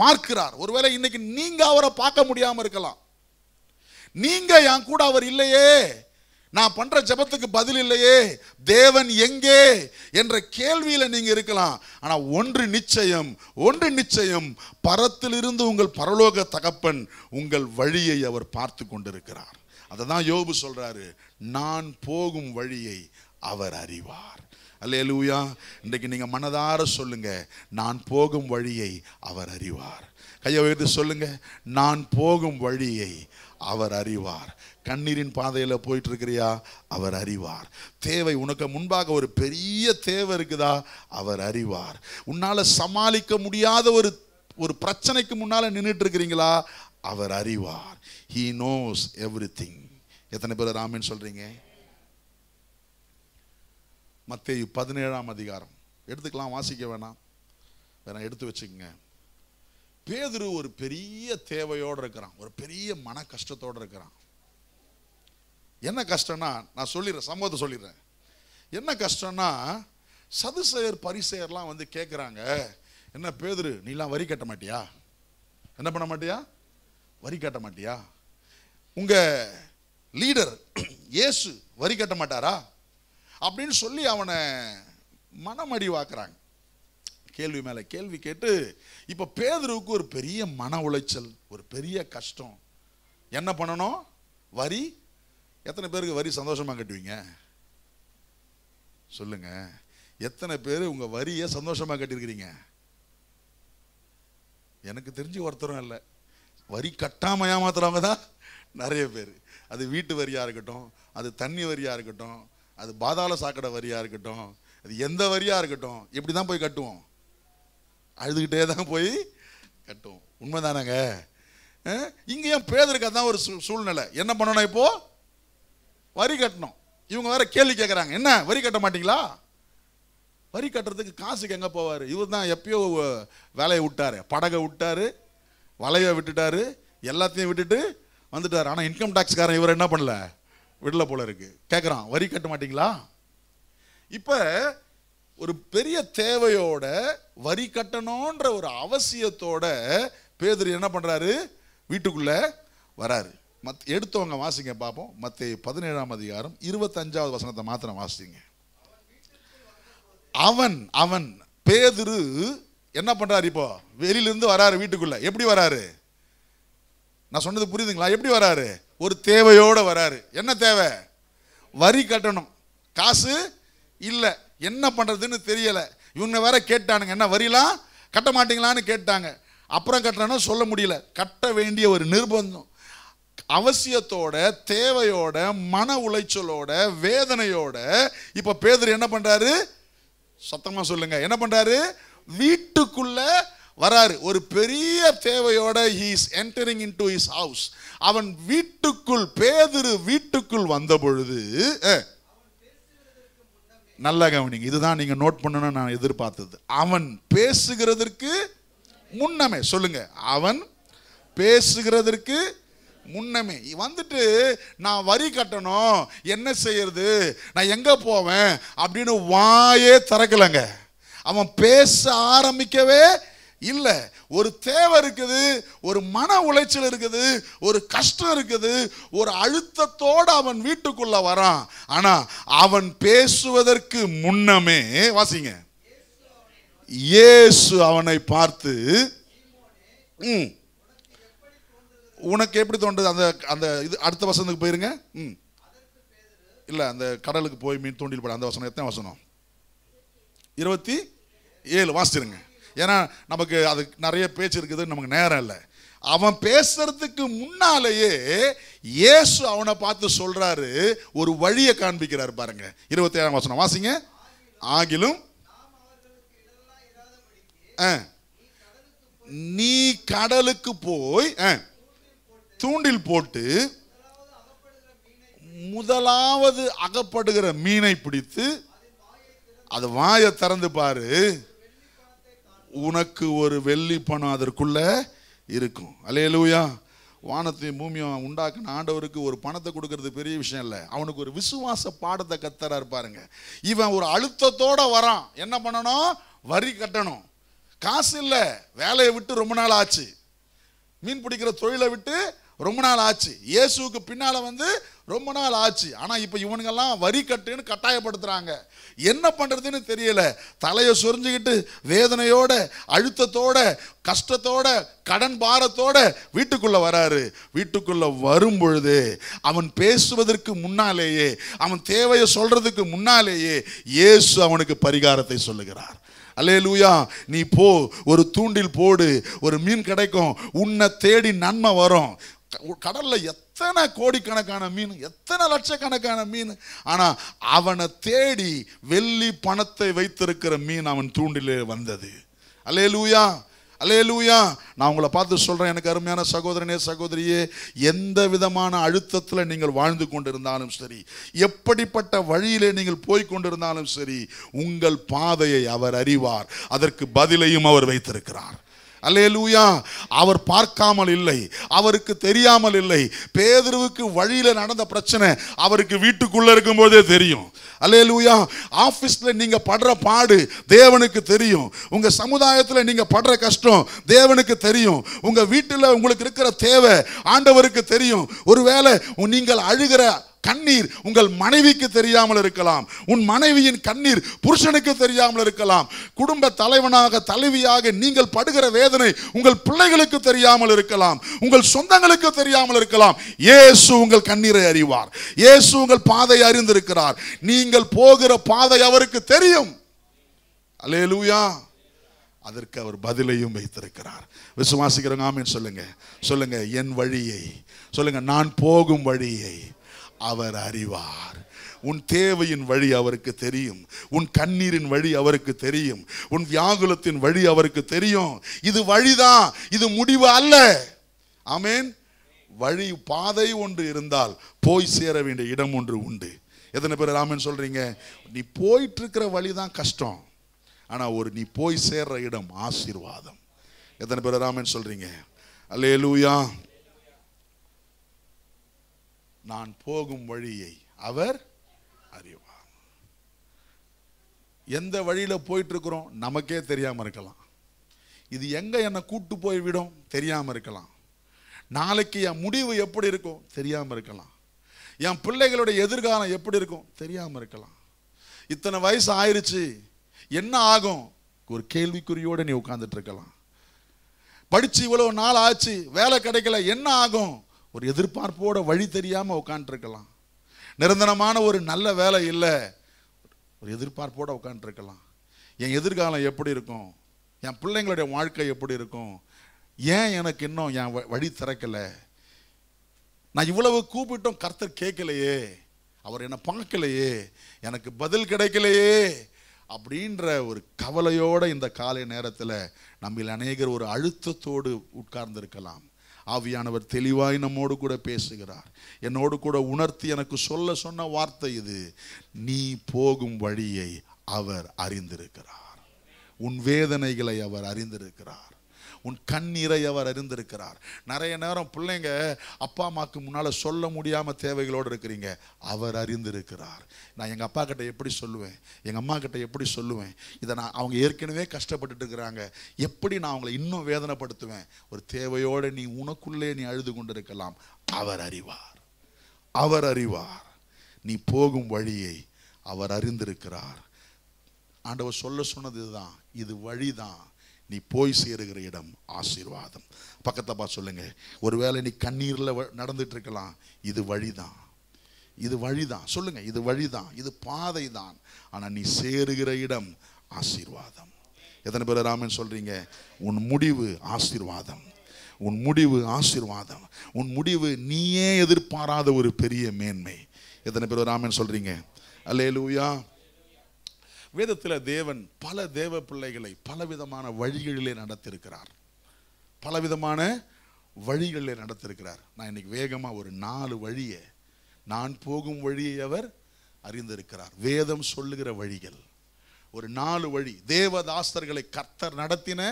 பார்க்கிறார் ஒருவேளை இன்னைக்கு நீங்க அவரை பார்க்க முடியாம இருக்கலாம் நீங்க என் கூட அவர் இல்லையே நான் பண்ணுற ஜபத்துக்கு பதில் இல்லையே தேவன் எங்கே என்ற கேள்வியில் நீங்கள் இருக்கலாம் ஆனால் ஒன்று நிச்சயம் ஒன்று நிச்சயம் பரத்திலிருந்து உங்கள் பரலோக தகப்பன் உங்கள் வழியை அவர் பார்த்து கொண்டிருக்கிறார் அதை தான் யோபு சொல்கிறாரு நான் போகும் வழியை அவர் அறிவார் அல்ல லூயா இன்றைக்கு நீங்கள் மனதார சொல்லுங்கள் நான் போகும் வழியை அவர் அறிவார் கையை உயர்த்து சொல்லுங்கள் நான் போகும் வழியை அவர் அறிவார் கண்ணீரின் பாதையில் போயிட்டு இருக்கிறியா அவர் அறிவார் தேவை உனக்கு முன்பாக ஒரு பெரிய தேவை இருக்குதா அவர் அறிவார் உன்னால் சமாளிக்க முடியாத ஒரு ஒரு பிரச்சனைக்கு முன்னால் நின்றுட்டு இருக்கிறீங்களா அவர் அறிவார் ஹீ நோஸ் எவ்ரி திங் எத்தனை பேர் ராமின்னு சொல்கிறீங்க மத்திய பதினேழாம் அதிகாரம் எடுத்துக்கலாம் வாசிக்க வேணாம் வேணாம் எடுத்து வச்சுக்கோங்க பேதுரு ஒரு பெரிய தேவையோடு இருக்கிறான் ஒரு பெரிய மன கஷ்டத்தோடு இருக்கிறான் என்ன கஷ்டம்னா நான் சொல்லிடுறேன் சம்பவத்தை சொல்லிடுறேன் என்ன கஷ்டம்னா சதுசையர் பரிசையர்லாம் வந்து கேட்குறாங்க என்ன பேதுரு நீலாம் வரி கட்ட மாட்டியா என்ன பண்ண மாட்டியா வரி கட்ட மாட்டியா உங்கள் லீடர் ஏசு வரி கட்ட மாட்டாரா அப்படின்னு சொல்லி அவனை மனமடிவாக்குறாங்க கேள்வி மேலே கேள்வி கேட்டு இப்போ பேதுருவுக்கு ஒரு பெரிய மன உளைச்சல் ஒரு பெரிய கஷ்டம் என்ன பண்ணணும் வரி எத்தனை பேருக்கு வரி சந்தோஷமாக கட்டுவீங்க சொல்லுங்க எத்தனை பேர் உங்கள் வரியை சந்தோஷமாக கட்டியிருக்கிறீங்க எனக்கு தெரிஞ்சு ஒருத்தரும் இல்லை வரி கட்டாமல் ஏமாத்துறவங்க தான் நிறைய பேர் அது வீட்டு வரியாக இருக்கட்டும் அது தண்ணி வரியாக இருக்கட்டும் அது பாதாள சாக்கடை வரியாக இருக்கட்டும் அது எந்த வரியாக இருக்கட்டும் இப்படி தான் போய் கட்டுவோம் அழுதுகிட்டே தான் போய் கட்டுவோம் உண்மைதானாங்க இங்கே பேதருக்கு அதான் ஒரு சூழ்நிலை என்ன பண்ணணும் இப்போது வரி கட்டணும் இவங்க வேற கேள்வி கேட்குறாங்க என்ன வரி கட்ட மாட்டீங்களா வரி கட்டுறதுக்கு காசுக்கு எங்கே போவார் இவர் தான் எப்பயோ வேலையை விட்டார் படகை விட்டார் வலையை விட்டுட்டார் எல்லாத்தையும் விட்டுட்டு வந்துட்டார் ஆனால் இன்கம் டேக்ஸ்காரன் இவர் என்ன பண்ணல விடல போல இருக்கு கேட்குறான் வரி கட்ட மாட்டீங்களா இப்போ ஒரு பெரிய தேவையோட வரி கட்டணுன்ற ஒரு அவசியத்தோட பேதர் என்ன பண்ணுறாரு வீட்டுக்குள்ளே வராரு மத் எடுத்தவங்க வாசிங்க பார்ப்போம் மற்ற பதினேழாம் அதிகாரம் இருபத்தஞ்சாவது வசனத்தை மாத்திரம் வாசிங்க அவன் அவன் பேதுரு என்ன பண்ணுறாரு இப்போ வெளியிலேருந்து வராரு வீட்டுக்குள்ளே எப்படி வராரு நான் சொன்னது புரியுதுங்களா எப்படி வராரு ஒரு தேவையோடு வராரு என்ன தேவை வரி கட்டணும் காசு இல்லை என்ன பண்ணுறதுன்னு தெரியலை இவங்க வேற கேட்டானுங்க என்ன வரிலாம் கட்ட மாட்டீங்களான்னு கேட்டாங்க அப்புறம் கட்டணும்னா சொல்ல முடியல கட்ட வேண்டிய ஒரு நிர்பந்தம் அவசியத்தோட தேவையோட மன உளைச்சலோட வேதனையோட இப்போ பேதர் என்ன பண்ணுறாரு சத்தமாக சொல்லுங்க என்ன பண்றாரு வீட்டுக்குள்ள வராரு ஒரு பெரிய தேவையோட he's entering into his house அவன் வீட்டுக்குள் பேதிரு வீட்டுக்குள் வந்த பொழுது நல்ல கவனிங்க இதுதான் நீங்கள் நோட் பண்ணணும்னு நான் எதிர்பார்த்தது அவன் பேசுகிறதற்கு முன்னமே சொல்லுங்க அவன் பேசுகிறதற்கு முன்னமே வந்துட்டு நான் வரி கட்டணும் என்ன செய்யறது நான் எங்கே போவேன் அப்படின்னு வாயே திறக்கலைங்க அவன் பேச ஆரம்பிக்கவே இல்லை ஒரு தேவை இருக்குது ஒரு மன உளைச்சல் இருக்குது ஒரு கஷ்டம் இருக்குது ஒரு அழுத்தத்தோடு அவன் வீட்டுக்குள்ளே வரான் ஆனால் அவன் பேசுவதற்கு முன்னமே வாசிங்க இயேசு அவனை பார்த்து ம் உனக்கு எப்படி தோன்றது அந்த அந்த இது அடுத்த வசனத்துக்கு போயிருங்க ம் இல்லை அந்த கடலுக்கு போய் மீன் தூண்டில் போட அந்த வசனம் எத்தனை வசனம் இருபத்தி ஏழு வாசிச்சிருங்க ஏன்னா நமக்கு அது நிறைய பேச்சு இருக்குது நமக்கு நேரம் இல்லை அவன் பேசுறதுக்கு முன்னாலேயே இயேசு அவனை பார்த்து சொல்றாரு ஒரு வழியை காண்பிக்கிறார் பாருங்க இருபத்தி ஏழாம் வசனம் வாசிங்க ஆகிலும் நீ கடலுக்கு போய் தூண்டில் போட்டு முதலாவது அகப்படுகிற மீனை பிடித்து அது வாயை திறந்து பாரு உனக்கு ஒரு வெள்ளி பணம் அதற்குள்ள இருக்கும் அலையலூயா வானத்தையும் பூமியும் உண்டாக்குன ஆண்டவருக்கு ஒரு பணத்தை கொடுக்கறது பெரிய விஷயம் இல்லை அவனுக்கு ஒரு விசுவாச பாடத்தை கத்தரா இருப்பாருங்க இவன் ஒரு அழுத்தத்தோட வரான் என்ன பண்ணணும் வரி கட்டணும் காசு இல்லை வேலையை விட்டு ரொம்ப நாள் ஆச்சு மீன் பிடிக்கிற தொழிலை விட்டு ரொம்ப நாள் ஆச்சு இயேசுக்கு பின்னால் வந்து ரொம்ப நாள் ஆச்சு ஆனால் இப்போ இவனுங்கெல்லாம் வரி கட்டுன்னு கட்டாயப்படுத்துகிறாங்க என்ன பண்ணுறதுன்னு தெரியல தலையை சொரிஞ்சுக்கிட்டு வேதனையோட அழுத்தத்தோட கஷ்டத்தோட கடன் பாரத்தோட வீட்டுக்குள்ளே வராரு வீட்டுக்குள்ளே வரும் பொழுது அவன் பேசுவதற்கு முன்னாலேயே அவன் தேவையை சொல்கிறதுக்கு முன்னாலேயே இயேசு அவனுக்கு பரிகாரத்தை சொல்லுகிறார் அல்லே லூயா நீ போ ஒரு தூண்டில் போடு ஒரு மீன் கிடைக்கும் உன்னை தேடி நன்மை வரும் கடல்ல எத்தனை கோடிக்கணக்கான மீன் எத்தனை லட்சக்கணக்கான மீன் ஆனா அவனை தேடி வெள்ளி பணத்தை வைத்திருக்கிற மீன் அவன் தூண்டிலே வந்தது அல்லே லூயா அல்லே லூயா நான் உங்களை பார்த்து சொல்கிறேன் எனக்கு அருமையான சகோதரனே சகோதரியே எந்த விதமான அழுத்தத்தில் நீங்கள் வாழ்ந்து கொண்டிருந்தாலும் சரி எப்படிப்பட்ட வழியிலே நீங்கள் போய் கொண்டிருந்தாலும் சரி உங்கள் பாதையை அவர் அறிவார் அதற்கு பதிலையும் அவர் வைத்திருக்கிறார் அல்லேலூயா அவர் பார்க்காமல் இல்லை அவருக்கு தெரியாமல் இல்லை பேதருவுக்கு வழியில் நடந்த பிரச்சனை அவருக்கு வீட்டுக்குள்ளே இருக்கும்போதே தெரியும் அல்லேலூயா ஆஃபீஸில் நீங்கள் படுற பாடு தேவனுக்கு தெரியும் உங்கள் சமுதாயத்தில் நீங்கள் படுற கஷ்டம் தேவனுக்கு தெரியும் உங்கள் வீட்டில் உங்களுக்கு இருக்கிற தேவை ஆண்டவருக்கு தெரியும் ஒருவேளை நீங்கள் அழுகிற கண்ணீர் உங்கள் மனைவிக்கு தெரியாமல் இருக்கலாம் உன் மனைவியின் கண்ணீர் புருஷனுக்கு தெரியாமல் இருக்கலாம் குடும்ப தலைவனாக தலைவியாக நீங்கள் படுகிற வேதனை உங்கள் பிள்ளைகளுக்கு தெரியாமல் இருக்கலாம் உங்கள் சொந்தங்களுக்கு தெரியாமல் இருக்கலாம் இயேசு உங்கள் கண்ணீரை அறிவார் இயேசு உங்கள் பாதை அறிந்திருக்கிறார் நீங்கள் போகிற பாதை அவருக்கு தெரியும் அலேலூயா அதற்கு அவர் பதிலையும் வைத்திருக்கிறார் விசுவாசிக்கிறவங்க ஆமின்னு சொல்லுங்க சொல்லுங்க என் வழியை சொல்லுங்க நான் போகும் வழியை அவர் அறிவார் உன் தேவையின் வழி அவருக்கு தெரியும் உன் கண்ணீரின் வழி அவருக்கு தெரியும் உன் வியாகுலத்தின் வழி அவருக்கு தெரியும் இது வழிதான் இது முடிவு அல்ல ஆமேன் வழி பாதை ஒன்று இருந்தால் போய் சேர வேண்டிய இடம் ஒன்று உண்டு எத்தனை பேர் ராமன் சொல்கிறீங்க நீ போயிட்டு இருக்கிற வழி தான் கஷ்டம் ஆனால் ஒரு நீ போய் சேர்ற இடம் ஆசீர்வாதம் எத்தனை பேர் ராமன் சொல்கிறீங்க அல்லேலூயா லூயா நான் போகும் வழியை அவர் அறிவார் எந்த வழியில் போயிட்டுருக்குறோம் நமக்கே தெரியாமல் இருக்கலாம் இது எங்கே என்னை கூட்டு போய்விடும் தெரியாமல் இருக்கலாம் நாளைக்கு என் முடிவு எப்படி இருக்கும் தெரியாமல் இருக்கலாம் என் பிள்ளைகளுடைய எதிர்காலம் எப்படி இருக்கும் தெரியாமல் இருக்கலாம் இத்தனை வயசு ஆயிடுச்சு என்ன ஆகும் ஒரு கேள்விக்குறியோடு நீ உட்காந்துட்டு இருக்கலாம் படித்து இவ்வளோ நாள் ஆச்சு வேலை கிடைக்கல என்ன ஆகும் ஒரு எதிர்பார்ப்போட வழி தெரியாமல் உட்காந்துருக்கலாம் நிரந்தரமான ஒரு நல்ல வேலை இல்லை ஒரு எதிர்பார்ப்போட உட்காந்துருக்கலாம் என் எதிர்காலம் எப்படி இருக்கும் என் பிள்ளைங்களுடைய வாழ்க்கை எப்படி இருக்கும் ஏன் எனக்கு இன்னும் என் வழி திறக்கலை நான் இவ்வளவு கூப்பிட்டோம் கர்த்தர் கேட்கலையே அவர் என்னை பார்க்கலையே எனக்கு பதில் கிடைக்கலையே அப்படின்ற ஒரு கவலையோடு இந்த காலை நேரத்தில் நம்மில் அநேகர் ஒரு அழுத்தத்தோடு உட்கார்ந்திருக்கலாம் ஆவியானவர் தெளிவாய் நம்மோடு கூட பேசுகிறார் என்னோடு கூட உணர்த்தி எனக்கு சொல்ல சொன்ன வார்த்தை இது நீ போகும் வழியை அவர் அறிந்திருக்கிறார் உன் வேதனைகளை அவர் அறிந்திருக்கிறார் உன் கண்ணீரை அவர் அறிந்திருக்கிறார் நிறைய நேரம் பிள்ளைங்க அப்பா அம்மாவுக்கு முன்னால் சொல்ல முடியாமல் தேவைகளோடு இருக்கிறீங்க அவர் அறிந்திருக்கிறார் நான் எங்கள் அப்பா கிட்டே எப்படி சொல்லுவேன் எங்கள் அம்மா கிட்டே எப்படி சொல்லுவேன் இதை நான் அவங்க ஏற்கனவே கஷ்டப்பட்டுட்டு இருக்கிறாங்க எப்படி நான் அவங்களை இன்னும் வேதனைப்படுத்துவேன் ஒரு தேவையோடு நீ உனக்குள்ளே நீ அழுது கொண்டிருக்கலாம் அவர் அறிவார் அவர் அறிவார் நீ போகும் வழியை அவர் அறிந்திருக்கிறார் ஆண்டவர் சொல்ல சொன்னது இதுதான் இது வழிதான் நீ போய் சேருகிற இடம் ஆசீர்வாதம் பக்கத்தப்பா சொல்லுங்க ஒருவேளை நீ கண்ணீரில் நடந்துட்டு இருக்கலாம் இது வழிதான் இது வழிதான் சொல்லுங்க இது வழிதான் இது பாதை தான் ஆனால் நீ சேருகிற இடம் ஆசீர்வாதம் எத்தனை பேர் ராமன் சொல்றீங்க உன் முடிவு ஆசீர்வாதம் உன் முடிவு ஆசீர்வாதம் உன் முடிவு நீயே எதிர்பாராத ஒரு பெரிய மேன்மை எத்தனை பேர் ராமன் சொல்றீங்க அல்லேலூயா வேதத்தில் தேவன் பல தேவ பிள்ளைகளை பலவிதமான வழிகளிலே நடத்திருக்கிறார் பலவிதமான வழிகளிலே நடத்திருக்கிறார் நான் இன்னைக்கு வேகமாக ஒரு நாலு வழியை நான் போகும் வழியை அவர் அறிந்திருக்கிறார் வேதம் சொல்லுகிற வழிகள் ஒரு நாலு வழி தேவதாஸ்தர்களை கர்த்தர் நடத்தின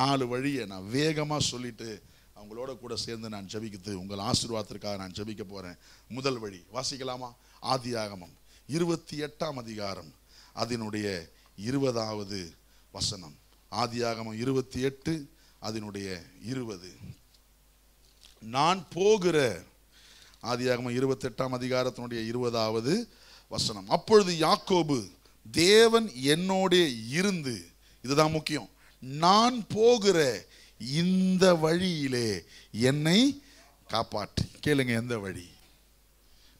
நாலு வழியை நான் வேகமாக சொல்லிட்டு அவங்களோட கூட சேர்ந்து நான் ஜபிக்கிறது உங்கள் ஆசீர்வாதத்திற்காக நான் ஜபிக்க போகிறேன் முதல் வழி வாசிக்கலாமா ஆதி ஆகமம் இருபத்தி எட்டாம் அதிகாரம் அதனுடைய இருபதாவது வசனம் ஆதியாகமம் இருபத்தி எட்டு அதனுடைய இருபது நான் போகிற ஆதியாகமம் இருபத்தெட்டாம் அதிகாரத்தினுடைய இருபதாவது வசனம் அப்பொழுது யாக்கோபு தேவன் என்னோடே இருந்து இதுதான் முக்கியம் நான் போகிற இந்த வழியிலே என்னை காப்பாற்று கேளுங்க எந்த வழி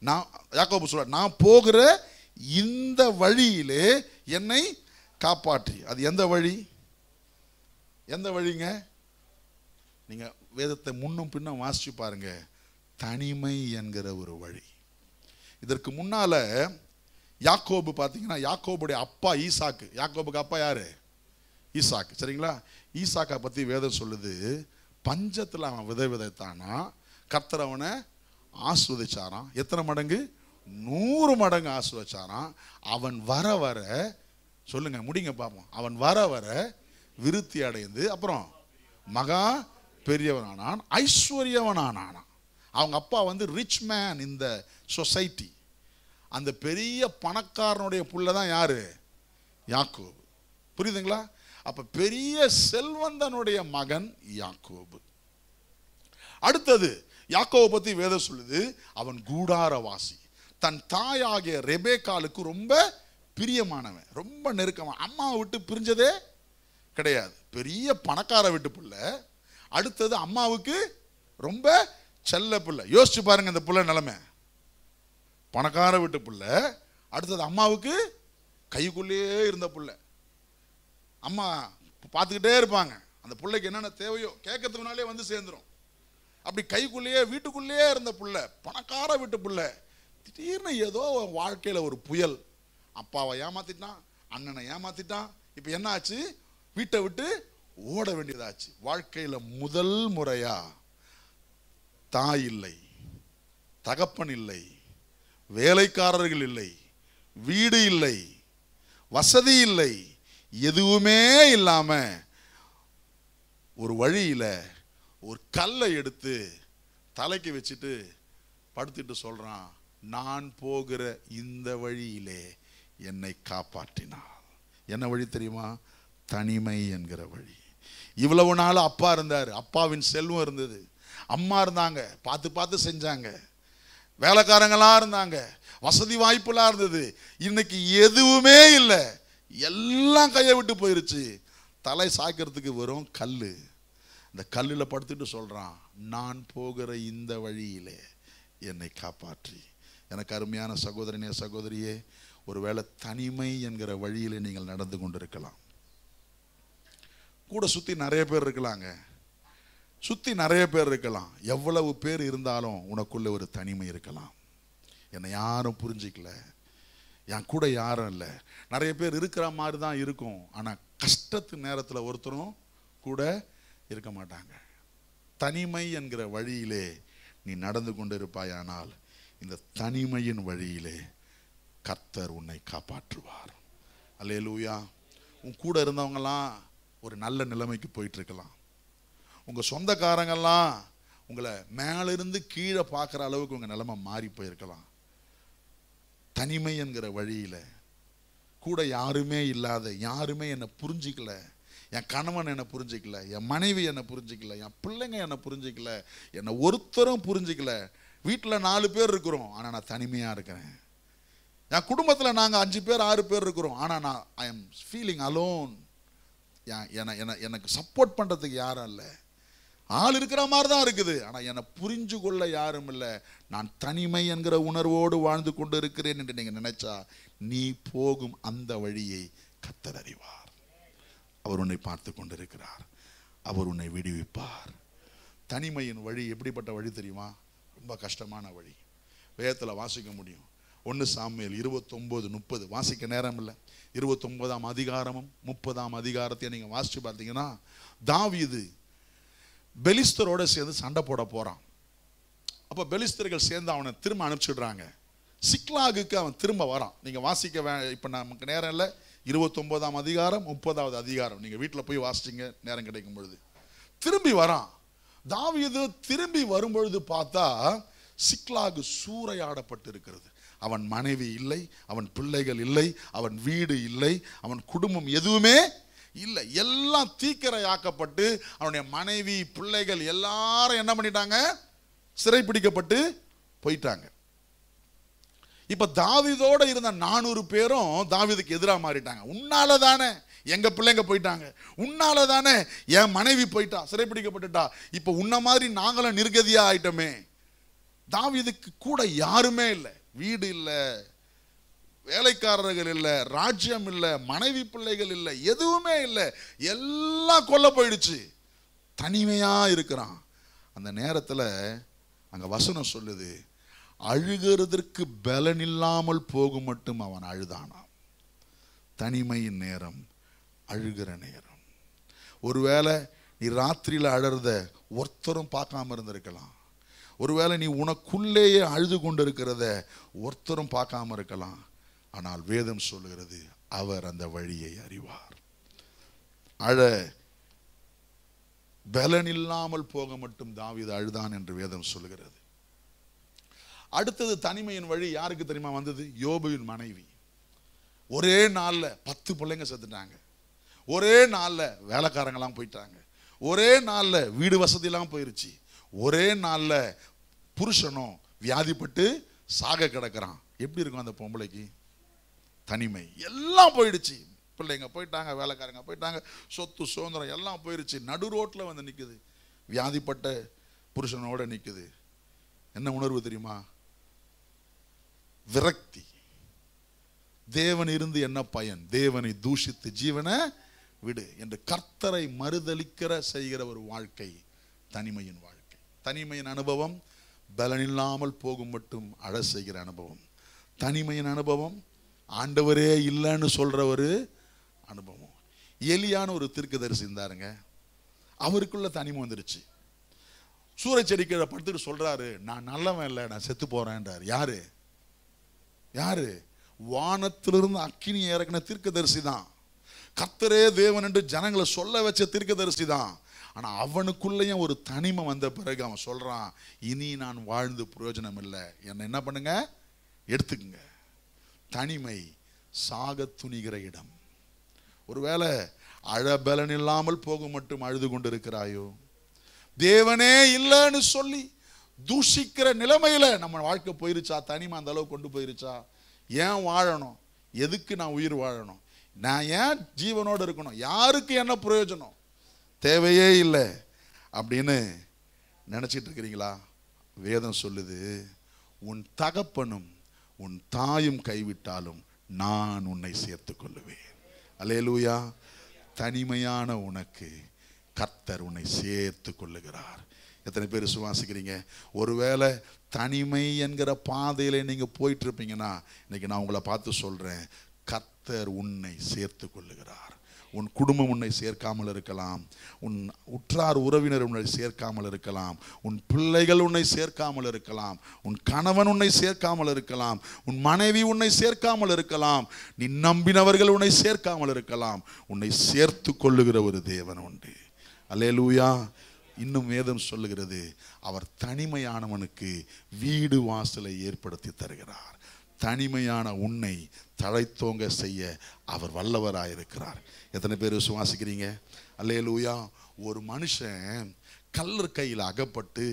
நான் யாக்கோபு சொல்ற நான் போகிற இந்த வழியிலே என்னை காப்பாற்றி அது எந்த வழி எந்த வழிங்க நீங்கள் வேதத்தை முன்னும் பின்னும் வாசிச்சு பாருங்க தனிமை என்கிற ஒரு வழி இதற்கு முன்னால் யாக்கோபு பார்த்தீங்கன்னா யாக்கோபுடைய அப்பா ஈசாக்கு யாக்கோபுக்கு அப்பா யார் ஈசாக்கு சரிங்களா ஈசாக்கை பற்றி வேதம் சொல்லுது பஞ்சத்தில் அவன் விதை விதைத்தானா கர்த்தர் ஆஸ்வதிச்சாரான் எத்தனை மடங்கு நூறு மடங்கு வச்சாராம் அவன் வர வர சொல்லுங்க முடிங்க பார்ப்போம் அவன் வர வர விருத்தி அடைந்து அப்புறம் மகா பெரியவனானான் ஐஸ்வர்யவனானான் அவங்க அப்பா வந்து ரிச் மேன் இந்த சொசைட்டி அந்த பெரிய பணக்காரனுடைய புள்ள தான் யார் யாக்கோபு புரியுதுங்களா அப்போ பெரிய செல்வந்தனுடைய மகன் யாக்கோபு அடுத்தது யாக்கோவை பற்றி வேதம் சொல்லுது அவன் கூடாரவாசி தன் தாயாகிய ரெபேக்காலுக்கு ரொம்ப பிரியமானவன் ரொம்ப நெருக்கமாக அம்மாவை விட்டு பிரிஞ்சதே கிடையாது பெரிய பணக்கார வீட்டு பிள்ளை அடுத்தது அம்மாவுக்கு ரொம்ப செல்ல பிள்ளை யோசிச்சு பாருங்க இந்த பிள்ளை நிலமை பணக்கார வீட்டு பிள்ளை அடுத்தது அம்மாவுக்கு கைக்குள்ளேயே இருந்த பிள்ளை அம்மா பார்த்துக்கிட்டே இருப்பாங்க அந்த பிள்ளைக்கு என்னென்ன தேவையோ கேட்கறதுனாலே வந்து சேர்ந்துடும் அப்படி கைக்குள்ளேயே வீட்டுக்குள்ளேயே இருந்த பிள்ளை பணக்கார வீட்டு பிள்ளை திடீர்னு ஏதோ வாழ்க்கையில் ஒரு புயல் அப்பாவை ஏமாத்திட்டான் அண்ணனை ஏமாத்திட்டான் இப்போ என்ன ஆச்சு வீட்டை விட்டு ஓட வேண்டியதாச்சு வாழ்க்கையில் முதல் முறையா தாய் இல்லை தகப்பன் இல்லை வேலைக்காரர்கள் இல்லை வீடு இல்லை வசதி இல்லை எதுவுமே இல்லாமல் ஒரு வழியில் ஒரு கல்லை எடுத்து தலைக்கு வச்சுட்டு படுத்துட்டு சொல்கிறான் நான் போகிற இந்த வழியிலே என்னை காப்பாற்றினார் என்ன வழி தெரியுமா தனிமை என்கிற வழி இவ்வளவு நாள் அப்பா இருந்தார் அப்பாவின் செல்வம் இருந்தது அம்மா இருந்தாங்க பார்த்து பார்த்து செஞ்சாங்க வேலைக்காரங்களாக இருந்தாங்க வசதி வாய்ப்புலாம் இருந்தது இன்னைக்கு எதுவுமே இல்லை எல்லாம் கையை விட்டு போயிருச்சு தலை சாய்க்கிறதுக்கு வெறும் கல் இந்த கல்லில் படுத்துட்டு சொல்கிறான் நான் போகிற இந்த வழியிலே என்னை காப்பாற்றி எனக்கு அருமையான சகோதரனே சகோதரியே ஒருவேளை தனிமை என்கிற வழியில் நீங்கள் நடந்து கொண்டிருக்கலாம் கூட சுற்றி நிறைய பேர் இருக்கலாங்க சுற்றி நிறைய பேர் இருக்கலாம் எவ்வளவு பேர் இருந்தாலும் உனக்குள்ளே ஒரு தனிமை இருக்கலாம் என்னை யாரும் புரிஞ்சிக்கல என் கூட யாரும் இல்லை நிறைய பேர் இருக்கிற மாதிரி தான் இருக்கும் ஆனால் கஷ்டத்து நேரத்தில் ஒருத்தரும் கூட இருக்க மாட்டாங்க தனிமை என்கிற வழியிலே நீ நடந்து கொண்டு இருப்பாயானால் இந்த தனிமையின் வழியிலே கர்த்தர் உன்னை காப்பாற்றுவார் அல்லே லூயா உன் கூட இருந்தவங்கெல்லாம் ஒரு நல்ல நிலைமைக்கு போயிட்டுருக்கலாம் உங்கள் சொந்தக்காரங்கெல்லாம் உங்களை மேலிருந்து கீழே பார்க்குற அளவுக்கு உங்கள் நிலைமை மாறி போயிருக்கலாம் தனிமை என்கிற வழியில் கூட யாருமே இல்லாத யாருமே என்னை புரிஞ்சிக்கல என் கணவன் என்னை புரிஞ்சிக்கல என் மனைவி என்னை புரிஞ்சிக்கல என் பிள்ளைங்க என்னை புரிஞ்சிக்கல என்னை ஒருத்தரும் புரிஞ்சிக்கல வீட்டில் நாலு பேர் இருக்கிறோம் ஆனால் நான் தனிமையாக இருக்கிறேன் என் குடும்பத்தில் நாங்கள் அஞ்சு பேர் ஆறு பேர் இருக்கிறோம் ஆனால் நான் ஐ எம் ஃபீலிங் அலோன் என என எனக்கு சப்போர்ட் பண்ணுறதுக்கு யாரும் இல்லை ஆள் இருக்கிற மாதிரி தான் இருக்குது ஆனால் என்னை புரிஞ்சு கொள்ள யாரும் இல்லை நான் தனிமை என்கிற உணர்வோடு வாழ்ந்து கொண்டு இருக்கிறேன் என்று நீங்கள் நினைச்சா நீ போகும் அந்த வழியை கத்தர் அறிவார் அவர் உன்னை பார்த்து கொண்டிருக்கிறார் அவர் உன்னை விடுவிப்பார் தனிமையின் வழி எப்படிப்பட்ட வழி தெரியுமா ரொம்ப கஷ்டமான வழி வேதத்தில் வாசிக்க முடியும் ஒன்று சாமியல் இருபத்தொம்போது முப்பது வாசிக்க நேரம் இல்லை இருபத்தொம்போதாம் அதிகாரமும் முப்பதாம் அதிகாரத்தையும் நீங்கள் வாசித்து பார்த்தீங்கன்னா தாவிது பெலிஸ்தரோடு சேர்ந்து சண்டை போட போகிறான் அப்போ பெலிஸ்தர்கள் சேர்ந்து அவனை திரும்ப அனுப்பிச்சிடுறாங்க சிக்லாகுக்கு அவன் திரும்ப வரான் நீங்கள் வாசிக்க வே இப்போ நமக்கு நேரம் இல்லை இருபத்தொம்போதாம் அதிகாரம் முப்பதாவது அதிகாரம் நீங்கள் வீட்டில் போய் வாசிச்சிங்க நேரம் கிடைக்கும் பொழுது திரும்பி வரான் தாவியது திரும்பி வரும்பொழுது பார்த்தா சிக்லாகு சூறையாடப்பட்டு இருக்கிறது அவன் மனைவி இல்லை அவன் பிள்ளைகள் இல்லை அவன் வீடு இல்லை அவன் குடும்பம் எதுவுமே இல்லை எல்லாம் தீக்கிரையாக்கப்பட்டு அவனுடைய மனைவி பிள்ளைகள் எல்லாரும் என்ன பண்ணிட்டாங்க சிறைப்பிடிக்கப்பட்டு போயிட்டாங்க இப்போ தாவிதோடு இருந்த நானூறு பேரும் தாவிதுக்கு எதிராக மாறிட்டாங்க உன்னால தானே எங்கள் பிள்ளைங்க போயிட்டாங்க உன்னால தானே என் மனைவி போயிட்டா சிறைப்பிடிக்கப்பட்டுட்டா இப்போ உன்ன மாதிரி நாங்களும் நிர்கதியாக ஆயிட்டோமே தாவிதுக்கு கூட யாருமே இல்லை வீடு இல்லை வேலைக்காரர்கள் இல்லை ராஜ்யம் இல்லை மனைவி பிள்ளைகள் இல்லை எதுவுமே இல்லை எல்லாம் கொல்ல போயிடுச்சு தனிமையாக இருக்கிறான் அந்த நேரத்தில் அங்கே வசனம் சொல்லுது அழுகிறதற்கு இல்லாமல் போகும் மட்டும் அவன் அழுதானான் தனிமையின் நேரம் அழுகிற நேரம் ஒருவேளை நீ ராத்திரியில் அழறத ஒருத்தரும் பார்க்காம இருந்திருக்கலாம் ஒருவேளை நீ உனக்குள்ளேயே அழுது கொண்டு இருக்கிறத ஒருத்தரும் பார்க்காம இருக்கலாம் ஆனால் வேதம் சொல்லுகிறது அவர் அந்த வழியை அறிவார் அழ பலன் இல்லாமல் போக மட்டும் இது அழுதான் என்று வேதம் சொல்கிறது அடுத்தது தனிமையின் வழி யாருக்கு தெரியுமா வந்தது யோபுவின் மனைவி ஒரே நாளில் பத்து பிள்ளைங்க செத்துட்டாங்க ஒரே நாளில் வேலைக்காரங்களாம் போயிட்டாங்க ஒரே நாளில் வீடு வசதியெல்லாம் போயிருச்சு ஒரே நாளில் புருஷனும் வியாதிப்பட்டு சாக கிடக்கிறான் எப்படி இருக்கும் அந்த பொம்பளைக்கு தனிமை எல்லாம் போயிடுச்சு பிள்ளைங்க போயிட்டாங்க வேலைக்காரங்க போயிட்டாங்க சொத்து சுதந்திரம் எல்லாம் போயிடுச்சு நடு ரோட்டில் வந்து நிற்குது வியாதிப்பட்ட புருஷனோட நிற்குது என்ன உணர்வு தெரியுமா விரக்தி தேவன் இருந்து என்ன பயன் தேவனை தூஷித்து ஜீவனை விடு என்று கர்த்தரை மறுதளிக்கிற செய்கிற ஒரு வாழ்க்கை தனிமையின் வாழ்க்கை தனிமையின் அனுபவம் பலனில்லாமல் போகும் மட்டும் அழ செய்கிற அனுபவம் தனிமையின் அனுபவம் ஆண்டவரே இல்லைன்னு சொல்கிற ஒரு அனுபவம் எலியான ஒரு தரிசி இருந்தாருங்க அவருக்குள்ள தனிமை வந்துருச்சு சூரச் செடி கீழே படுத்துட்டு சொல்கிறாரு நான் நல்லவன் இல்லை நான் செத்து போகிறேன்றார் யார் யார் வானத்திலிருந்து அக்கினி இறக்கின தீர்க்கதரிசி தான் கத்தரே தேவன் என்று ஜனங்களை சொல்ல வச்ச தீர்க்கதரிசி தான் ஆனால் அவனுக்குள்ளேயும் ஒரு தனிமை வந்த பிறகு அவன் சொல்கிறான் இனி நான் வாழ்ந்து பிரயோஜனம் இல்லை என்னை என்ன பண்ணுங்க எடுத்துக்குங்க தனிமை சாக துணிகிற இடம் ஒருவேளை அழபலன் இல்லாமல் போக மட்டும் அழுது கொண்டு இருக்கிறாயோ தேவனே இல்லைன்னு சொல்லி தூஷிக்கிற நிலைமையில நம்ம வாழ்க்கை போயிருச்சா தனிமை அந்த அளவு கொண்டு போயிருச்சா ஏன் வாழணும் எதுக்கு நான் உயிர் வாழணும் நான் ஏன் ஜீவனோடு இருக்கணும் யாருக்கு என்ன பிரயோஜனம் தேவையே இல்லை அப்படின்னு நினச்சிட்டு இருக்கிறீங்களா வேதம் சொல்லுது உன் தகப்பனும் உன் தாயும் கைவிட்டாலும் நான் உன்னை சேர்த்து கொள்ளுவேன் அலேலூயா தனிமையான உனக்கு கர்த்தர் உன்னை சேர்த்து கொள்ளுகிறார் எத்தனை பேர் சுவாசிக்கிறீங்க ஒருவேளை தனிமை என்கிற பாதையில் நீங்கள் இருப்பீங்கன்னா இன்னைக்கு நான் உங்களை பார்த்து சொல்கிறேன் கர்த்தர் உன்னை சேர்த்து கொள்ளுகிறார் உன் குடும்பம் உன்னை சேர்க்காமல் இருக்கலாம் உன் உற்றார் உறவினர் உன்னை சேர்க்காமல் இருக்கலாம் உன் பிள்ளைகள் உன்னை சேர்க்காமல் இருக்கலாம் உன் கணவன் உன்னை சேர்க்காமல் இருக்கலாம் உன் மனைவி உன்னை சேர்க்காமல் இருக்கலாம் நீ நம்பினவர்கள் உன்னை சேர்க்காமல் இருக்கலாம் உன்னை சேர்த்து கொள்ளுகிற ஒரு தேவன் உண்டு அல்லே லூயா இன்னும் வேதம் சொல்லுகிறது அவர் தனிமையானவனுக்கு வீடு வாசலை ஏற்படுத்தி தருகிறார் தனிமையான உன்னை தழைத்தோங்க செய்ய அவர் வல்லவராயிருக்கிறார் எத்தனை பேர் விசுவாசிக்கிறீங்க லூயா ஒரு மனுஷன் கல்லர் கையில் அகப்பட்டு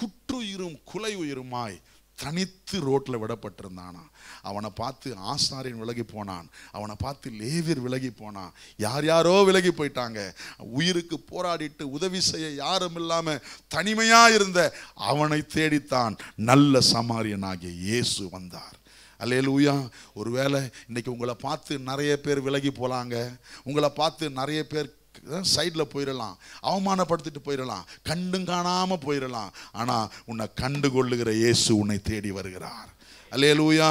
குற்றுயிரும் குலை உயிருமாய் தனித்து ரோட்டில் விடப்பட்டிருந்தானா அவனை பார்த்து ஆசாரியன் விலகி போனான் அவனை பார்த்து லேவியர் விலகி போனான் யார் யாரோ விலகி போயிட்டாங்க உயிருக்கு போராடிட்டு உதவி செய்ய யாரும் இல்லாமல் தனிமையாக இருந்த அவனை தேடித்தான் நல்ல சமாரியனாகிய இயேசு வந்தார் அலையலூயா ஒருவேளை இன்றைக்கி உங்களை பார்த்து நிறைய பேர் விலகி போகலாங்க உங்களை பார்த்து நிறைய பேர் சைடில் போயிடலாம் அவமானப்படுத்திட்டு போயிடலாம் கண்டும் காணாமல் போயிடலாம் ஆனால் உன்னை கண்டு கொள்ளுகிற இயேசு உன்னை தேடி வருகிறார் அலேலூயா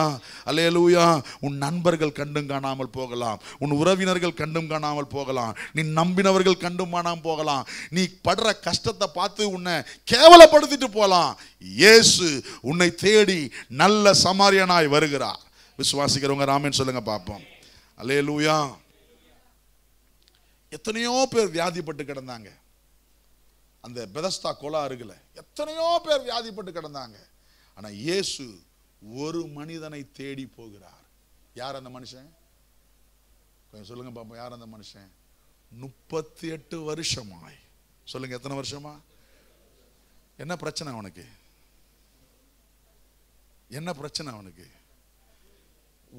அலேலூயா உன் நண்பர்கள் கண்டும் காணாமல் போகலாம் உன் உறவினர்கள் கண்டும் காணாமல் போகலாம் நீ நம்பினவர்கள் கண்டும் காணாமல் போகலாம் நீ படுற கஷ்டத்தை பார்த்து உன்னை கேவலப்படுத்திட்டு போகலாம் இயேசு உன்னை தேடி நல்ல சமாரியனாய் வருகிறார் விசுவாசிக்கிறவங்க ராமன் சொல்லுங்க பார்ப்போம் அலேலூயா எத்தனையோ பேர் வியாதிப்பட்டு கிடந்தாங்க அந்த பெதஸ்தா கோலா அருகில் எத்தனையோ பேர் வியாதிப்பட்டு கிடந்தாங்க ஆனால் இயேசு ஒரு மனிதனை தேடி போகிறார் யார் அந்த மனுஷன் கொஞ்சம் சொல்லுங்க பாப்போம் யார் அந்த மனுஷன் முப்பத்தி எட்டு வருஷமாய் சொல்லுங்க எத்தனை வருஷமா என்ன பிரச்சனை அவனுக்கு என்ன பிரச்சனை அவனுக்கு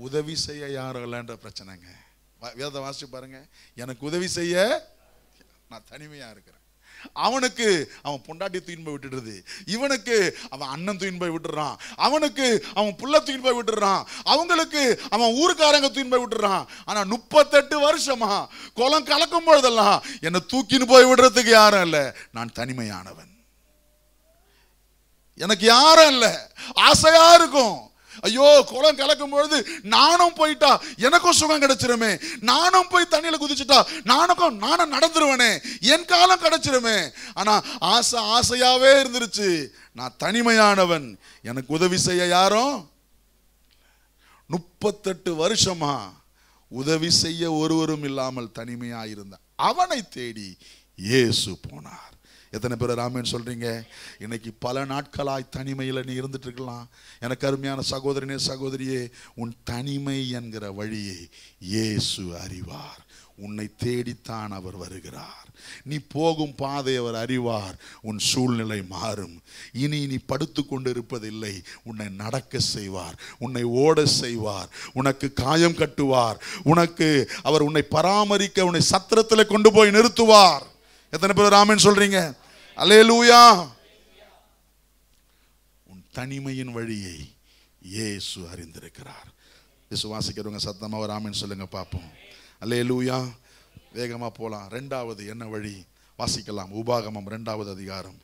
உதவி செய்ய யாரும் இல்லைன்ற பிரச்சனைங்க வேதத்தை வாசிச்சு பாருங்க எனக்கு உதவி செய்ய நான் தனிமையா இருக்கிறேன் அவனுக்கு அவன் பொண்டாட்டி தூயின் போய் விட்டுடுறது இவனுக்கு அவன் அண்ணன் தூயின் போய் விட்டுறான் அவனுக்கு அவன் புள்ள தூயின் போய் விட்டுறான் அவங்களுக்கு அவன் ஊருக்காரங்க தூயின் போய் விட்டுறான் ஆனா முப்பத்தெட்டு வருஷமா குளம் கலக்கும் பொழுதெல்லாம் என்னை தூக்கின்னு போய் விடுறதுக்கு யாரும் இல்லை நான் தனிமையானவன் எனக்கு யாரும் இல்லை ஆசையா இருக்கும் ஐயோ குளம் கலக்கும் பொழுது நானும் போயிட்டா எனக்கும் சுகம் கிடைச்சிருமே நானும் போய் தண்ணியில் குதிச்சுட்டா நானுக்கும் நானும் நடந்துருவனே என் காலம் கிடைச்சிருமே ஆனால் ஆசை ஆசையாகவே இருந்துருச்சு நான் தனிமையானவன் எனக்கு உதவி செய்ய யாரும் முப்பத்தெட்டு வருஷமா உதவி செய்ய ஒருவரும் இல்லாமல் தனிமையா இருந்த அவனை தேடி இயேசு போனார் எத்தனை பேர் ராமன் சொல்கிறீங்க இன்னைக்கு பல நாட்களாய் தனிமையில் நீ இருந்துட்டுருக்கலாம் எனக்கு அருமையான சகோதரனே சகோதரியே உன் தனிமை என்கிற வழியை இயேசு அறிவார் உன்னை தேடித்தான் அவர் வருகிறார் நீ போகும் பாதை அவர் அறிவார் உன் சூழ்நிலை மாறும் இனி நீ படுத்து கொண்டிருப்பதில்லை உன்னை நடக்க செய்வார் உன்னை ஓட செய்வார் உனக்கு காயம் கட்டுவார் உனக்கு அவர் உன்னை பராமரிக்க உன்னை சத்திரத்தில் கொண்டு போய் நிறுத்துவார் எத்தனை பேர் ராமன் சொல்றீங்க அலேலூயா உன் தனிமையின் வழியை இயேசு அறிந்திருக்கிறார் விசுவாசிக்கிறவங்க சத்தமாக ஒரு ஆமின்னு சொல்லுங்க பார்ப்போம் அலேலூயா வேகமாக போகலாம் ரெண்டாவது என்ன வழி வாசிக்கலாம் உபாகமம் ரெண்டாவது அதிகாரம்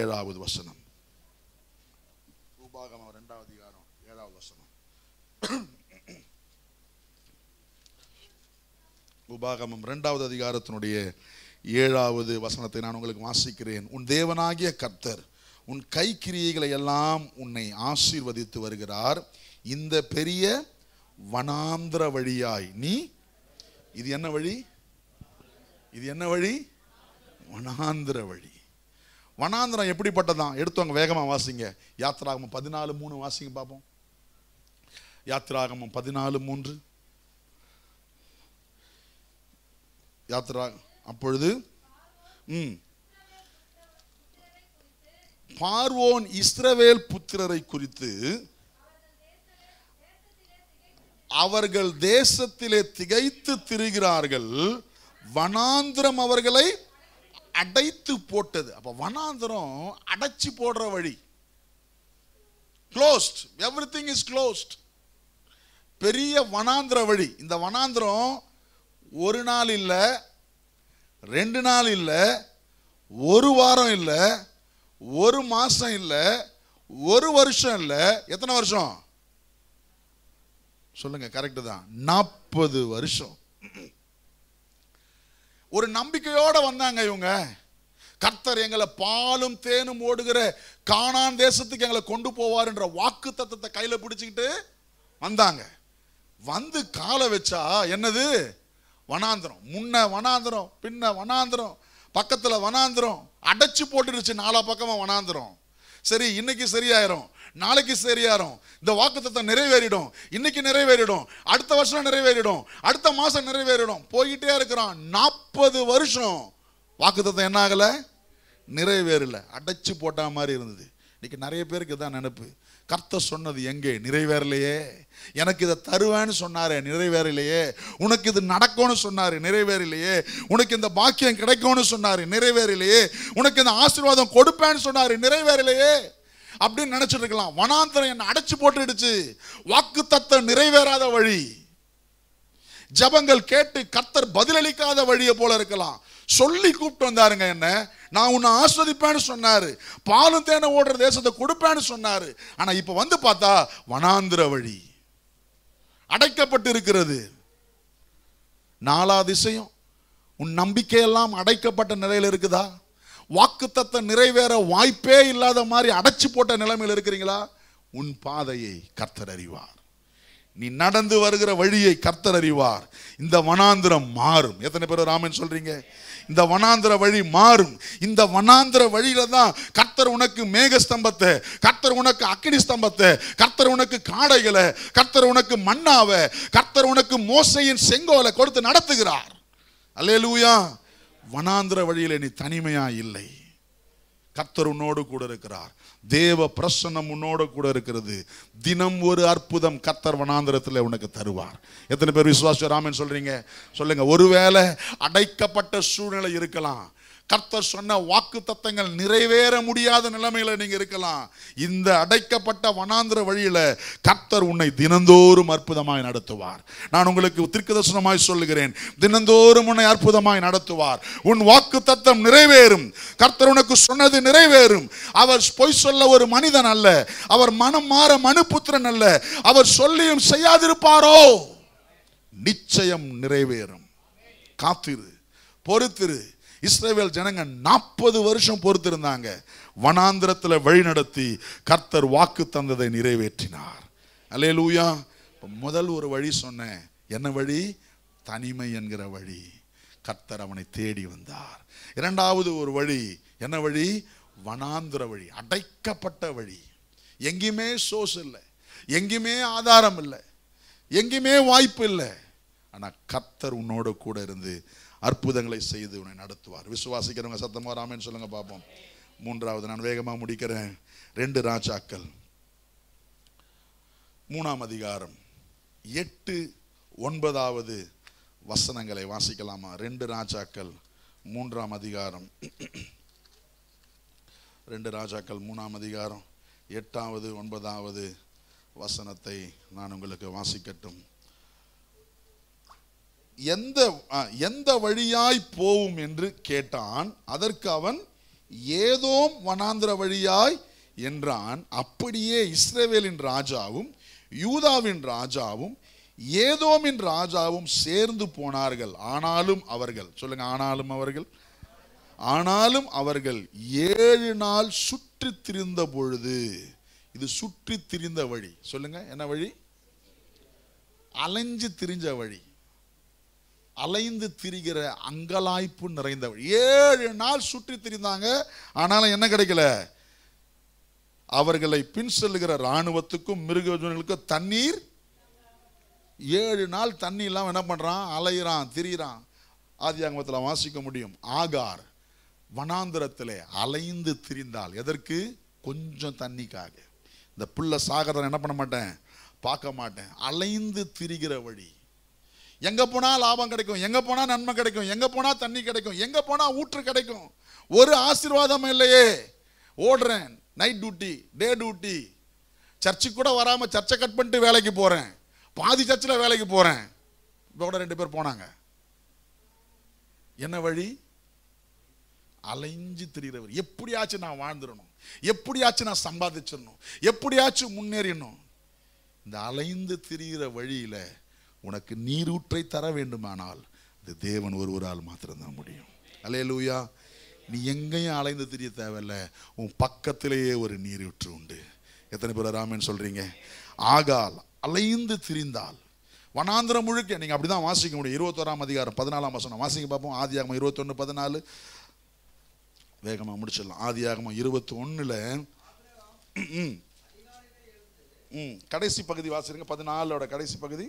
ஏழாவது வசனம் உபாகமம் ரெண்டாவது அதிகாரம் ஏழாவது வசனம் உபாகமம் ரெண்டாவது அதிகாரத்தினுடைய ஏழாவது வசனத்தை நான் உங்களுக்கு வாசிக்கிறேன் உன் தேவனாகிய கர்த்தர் உன் கைக்கிரியைகளை எல்லாம் உன்னை ஆசீர்வதித்து வருகிறார் இந்த பெரிய வனாந்திர வழியாய் நீ இது என்ன வழி இது என்ன வழி வனாந்திர வழி வனாந்திரம் எப்படிப்பட்டதான் எடுத்தவங்க வேகமாக வாசிங்க யாத்திராகமும் பதினாலு மூணு வாசிங்க பார்ப்போம் யாத்திராகமும் பதினாலு மூன்று யாத்திரா அப்பொழுது ம் பார்வோன் இஸ்ரவேல் புத்திரரை குறித்து அவர்கள் தேசத்திலே திகைத்து திரிகிறார்கள் வனாந்திரம் அவர்களை அடைத்து போட்டது அப்ப வனாந்திரம் அடைச்சி போடுற வழி closed everything is closed பெரிய வனாந்திர வழி இந்த வனாந்திரம் ஒரு நாள் இல்லை ரெண்டு நாள் இல்லை ஒரு வாரம் இல்லை ஒரு மாதம் இல்லை ஒரு வருஷம் இல்லை எத்தனை வருஷம் சொல்லுங்க கரெக்டு தான் நாற்பது வருஷம் ஒரு நம்பிக்கையோட வந்தாங்க இவங்க கர்த்தர் எங்களை பாலும் தேனும் ஓடுகிற காணான் தேசத்துக்கு எங்களை கொண்டு போவார்ன்ற வாக்கு தத்துவத்தை கையில் பிடிச்சிக்கிட்டு வந்தாங்க வந்து காலை வச்சா என்னது வனாந்திரம் முன்ன வனாந்திரம் பின்ன வனாந்திரம் பக்கத்தில் வனாந்திரம் அடைச்சி போட்டுருச்சு நாலா பக்கமாக வனாந்திரம் சரி இன்னைக்கு சரியாயிரும் நாளைக்கு சரியாயிரும் இந்த வாக்குத்தத்தை நிறைவேறிடும் இன்னைக்கு நிறைவேறிடும் அடுத்த வருஷம் நிறைவேறிடும் அடுத்த மாதம் நிறைவேறிடும் போய்கிட்டே இருக்கிறான் நாற்பது வருஷம் வாக்குத்தத்தம் என்ன ஆகலை நிறைவேறலை அடைச்சி போட்டால் மாதிரி இருந்தது இன்னைக்கு நிறைய பேருக்கு தான் நினப்பு கர்த்த சொன்னது எங்கே நிறைவேறலையே எனக்கு இதை தருவேன்னு சொன்னாரே நிறைவேறலையே உனக்கு இது நடக்கும்னு சொன்னாரு நிறைவேறலையே உனக்கு இந்த பாக்கியம் கிடைக்கும்னு சொன்னாரு நிறைவேறலையே உனக்கு இந்த ஆசீர்வாதம் கொடுப்பேன்னு சொன்னாரு நிறைவேறலையே அப்படின்னு நினச்சிட்டு இருக்கலாம் வனாந்திரம் என்னை அடைச்சி போட்டுடுச்சு வாக்கு நிறைவேறாத வழி ஜபங்கள் கேட்டு கத்தர் பதிலளிக்காத வழியை போல இருக்கலாம் சொல்லி கூப்பிட்டு வந்தாருங்க என்ன நான் உன்னை ஆஸ்வதிப்பேன்னு சொன்னாரு பாலும் தேனை ஓடுற தேசத்தை கொடுப்பேன்னு சொன்னாரு ஆனா இப்ப வந்து பார்த்தா வனாந்திர வழி அடைக்கப்பட்டு இருக்கிறது நாலா திசையும் உன் நம்பிக்கையெல்லாம் அடைக்கப்பட்ட நிலையில் இருக்குதா வாக்குத்த நிறைவேற வாய்ப்பே இல்லாத மாதிரி அடைச்சு போட்ட நிலைமையில் இருக்கிறீங்களா உன் பாதையை கர்த்தர் அறிவார் நீ நடந்து வருகிற வழியை கர்த்தர் அறிவார் இந்த வனாந்திரம் மாறும் எத்தனை பேர் ராமன் சொல்றீங்க இந்த வனாந்திர வழி மாறும் இந்த வனாந்திர வழியில தான் கர்த்தர் உனக்கு மேகஸ்தம்பத்தை கர்த்தர் உனக்கு அக்னி ஸ்தம்பத்தை கர்த்தர் உனக்கு காடைகளை கர்த்தர் உனக்கு மண்ணாவை கர்த்தர் உனக்கு மோசையின் செங்கோலை கொடுத்து நடத்துகிறார் அல்லேலூயா வனாந்திர வழியில் நீ தனிமையா இல்லை கத்தர் உன்னோடு கூட இருக்கிறார் தேவ பிரசன்னம் உன்னோட கூட இருக்கிறது தினம் ஒரு அற்புதம் கத்தர் வனாந்திரத்தில் உனக்கு தருவார் எத்தனை பேர் விசுவாச ராமன் சொல்றீங்க சொல்லுங்க ஒருவேளை அடைக்கப்பட்ட சூழ்நிலை இருக்கலாம் கர்த்தர் சொன்ன வாக்கு தத்தங்கள் நிறைவேற முடியாத நிலைமையில் நீங்கள் இருக்கலாம் இந்த அடைக்கப்பட்ட வனாந்திர வழியில் கர்த்தர் உன்னை தினந்தோறும் அற்புதமாய் நடத்துவார் நான் உங்களுக்கு தர்சனமாய் சொல்லுகிறேன் தினந்தோறும் உன்னை அற்புதமாய் நடத்துவார் உன் வாக்கு தத்தம் நிறைவேறும் கர்த்தர் உனக்கு சொன்னது நிறைவேறும் அவர் பொய் சொல்ல ஒரு மனிதன் அல்ல அவர் மனம் மாற மனுபுத்திரன் அல்ல அவர் சொல்லியும் செய்யாதிருப்பாரோ நிச்சயம் நிறைவேறும் காத்திரு பொறுத்திரு இஸ்ரேவேல் ஜனங்க நாற்பது வருஷம் பொறுத்திருந்தாங்க வனாந்திரத்தில் வழிநடத்தி கர்த்தர் வாக்கு தந்ததை நிறைவேற்றினார் அலே லூயா முதல் ஒரு வழி சொன்னேன் என்ன வழி தனிமை என்கிற வழி கர்த்தர் அவனை தேடி வந்தார் இரண்டாவது ஒரு வழி என்ன வழி வனாந்திர வழி அடைக்கப்பட்ட வழி எங்கேயுமே சோர்ஸ் இல்லை எங்கேயுமே ஆதாரம் இல்லை எங்கேயுமே வாய்ப்பு இல்லை ஆனால் கர்த்தர் உன்னோட கூட இருந்து அற்புதங்களை செய்து உன்னை நடத்துவார் விசுவாசிக்கிறவங்க சத்தமாக ராமேன்னு சொல்லுங்கள் பார்ப்போம் மூன்றாவது நான் வேகமாக முடிக்கிறேன் ரெண்டு ராஜாக்கள் மூணாம் அதிகாரம் எட்டு ஒன்பதாவது வசனங்களை வாசிக்கலாமா ரெண்டு ராஜாக்கள் மூன்றாம் அதிகாரம் ரெண்டு ராஜாக்கள் மூணாம் அதிகாரம் எட்டாவது ஒன்பதாவது வசனத்தை நான் உங்களுக்கு வாசிக்கட்டும் எந்த எந்த வழியாய் போவும் என்று கேட்டான் அதற்கு அவன் ஏதோ வனாந்திர வழியாய் என்றான் அப்படியே இஸ்ரேவேலின் ராஜாவும் யூதாவின் ராஜாவும் ஏதோமின் ராஜாவும் சேர்ந்து போனார்கள் ஆனாலும் அவர்கள் சொல்லுங்க ஆனாலும் அவர்கள் ஆனாலும் அவர்கள் ஏழு நாள் சுற்றி திரிந்த பொழுது இது சுற்றி திரிந்த வழி சொல்லுங்க என்ன வழி அலைஞ்சு திரிஞ்ச வழி அலைந்து திரிகிற அங்கலாய்ப்பு நிறைந்தவள் ஏழு நாள் சுற்றி திரிந்தாங்க ஆனாலும் என்ன கிடைக்கல அவர்களை பின் செல்லுகிற இராணுவத்துக்கும் மிருகஜனுக்கும் தண்ணீர் ஏழு நாள் தண்ணி இல்லாமல் என்ன பண்ணுறான் அலையிறான் திரியிறான் ஆதியாகமத்தில் வாசிக்க முடியும் ஆகார் வனாந்திரத்தில் அலைந்து திரிந்தால் எதற்கு கொஞ்சம் தண்ணிக்காக இந்த புள்ள சாகரத்தை என்ன பண்ண மாட்டேன் பார்க்க மாட்டேன் அலைந்து திரிகிற வழி எங்கே போனால் லாபம் கிடைக்கும் எங்கே போனால் நன்மை கிடைக்கும் எங்கே போனால் தண்ணி கிடைக்கும் எங்கே போனால் ஊற்று கிடைக்கும் ஒரு ஆசீர்வாதம் இல்லையே ஓடுறேன் night duty day duty church கூட வராமல் சர்ச்சை கட் பண்ணிட்டு வேலைக்கு போகிறேன் பாதி சர்ச்சில் வேலைக்கு போகிறேன் இப்போ கூட ரெண்டு பேர் போனாங்க என்ன வழி அலைஞ்சு திரிகிறவர் எப்படியாச்சும் நான் வாழ்ந்துடணும் எப்படியாச்சும் நான் சம்பாதிச்சிடணும் எப்படியாச்சும் முன்னேறிடணும் இந்த அலைந்து திரிகிற வழியில் உனக்கு நீரூற்றை தர வேண்டுமானால் அது தேவன் ஒருவரால் மாத்திரம்தான் முடியும் அலே லூயா நீ எங்கேயும் அலைந்து தெரிய தேவையில்ல உன் பக்கத்திலேயே ஒரு நீரூற்று உண்டு எத்தனை பேர் ராமன் சொல்கிறீங்க ஆகால் அலைந்து திரிந்தால் வனாந்திரம் முழுக்க நீங்கள் அப்படி தான் வாசிக்க முடியும் இருபத்தோராம் அதிகாரம் பதினாலாம் வசனம் வாசிக்க பார்ப்போம் ஆதி ஆகமாக இருபத்தொன்று பதினாலு வேகமாக முடிச்சிடலாம் ஆதி ஆகமாக இருபத்தி ஒன்றில் ம் கடைசி பகுதி வாசிருங்க பதினாலோட கடைசி பகுதி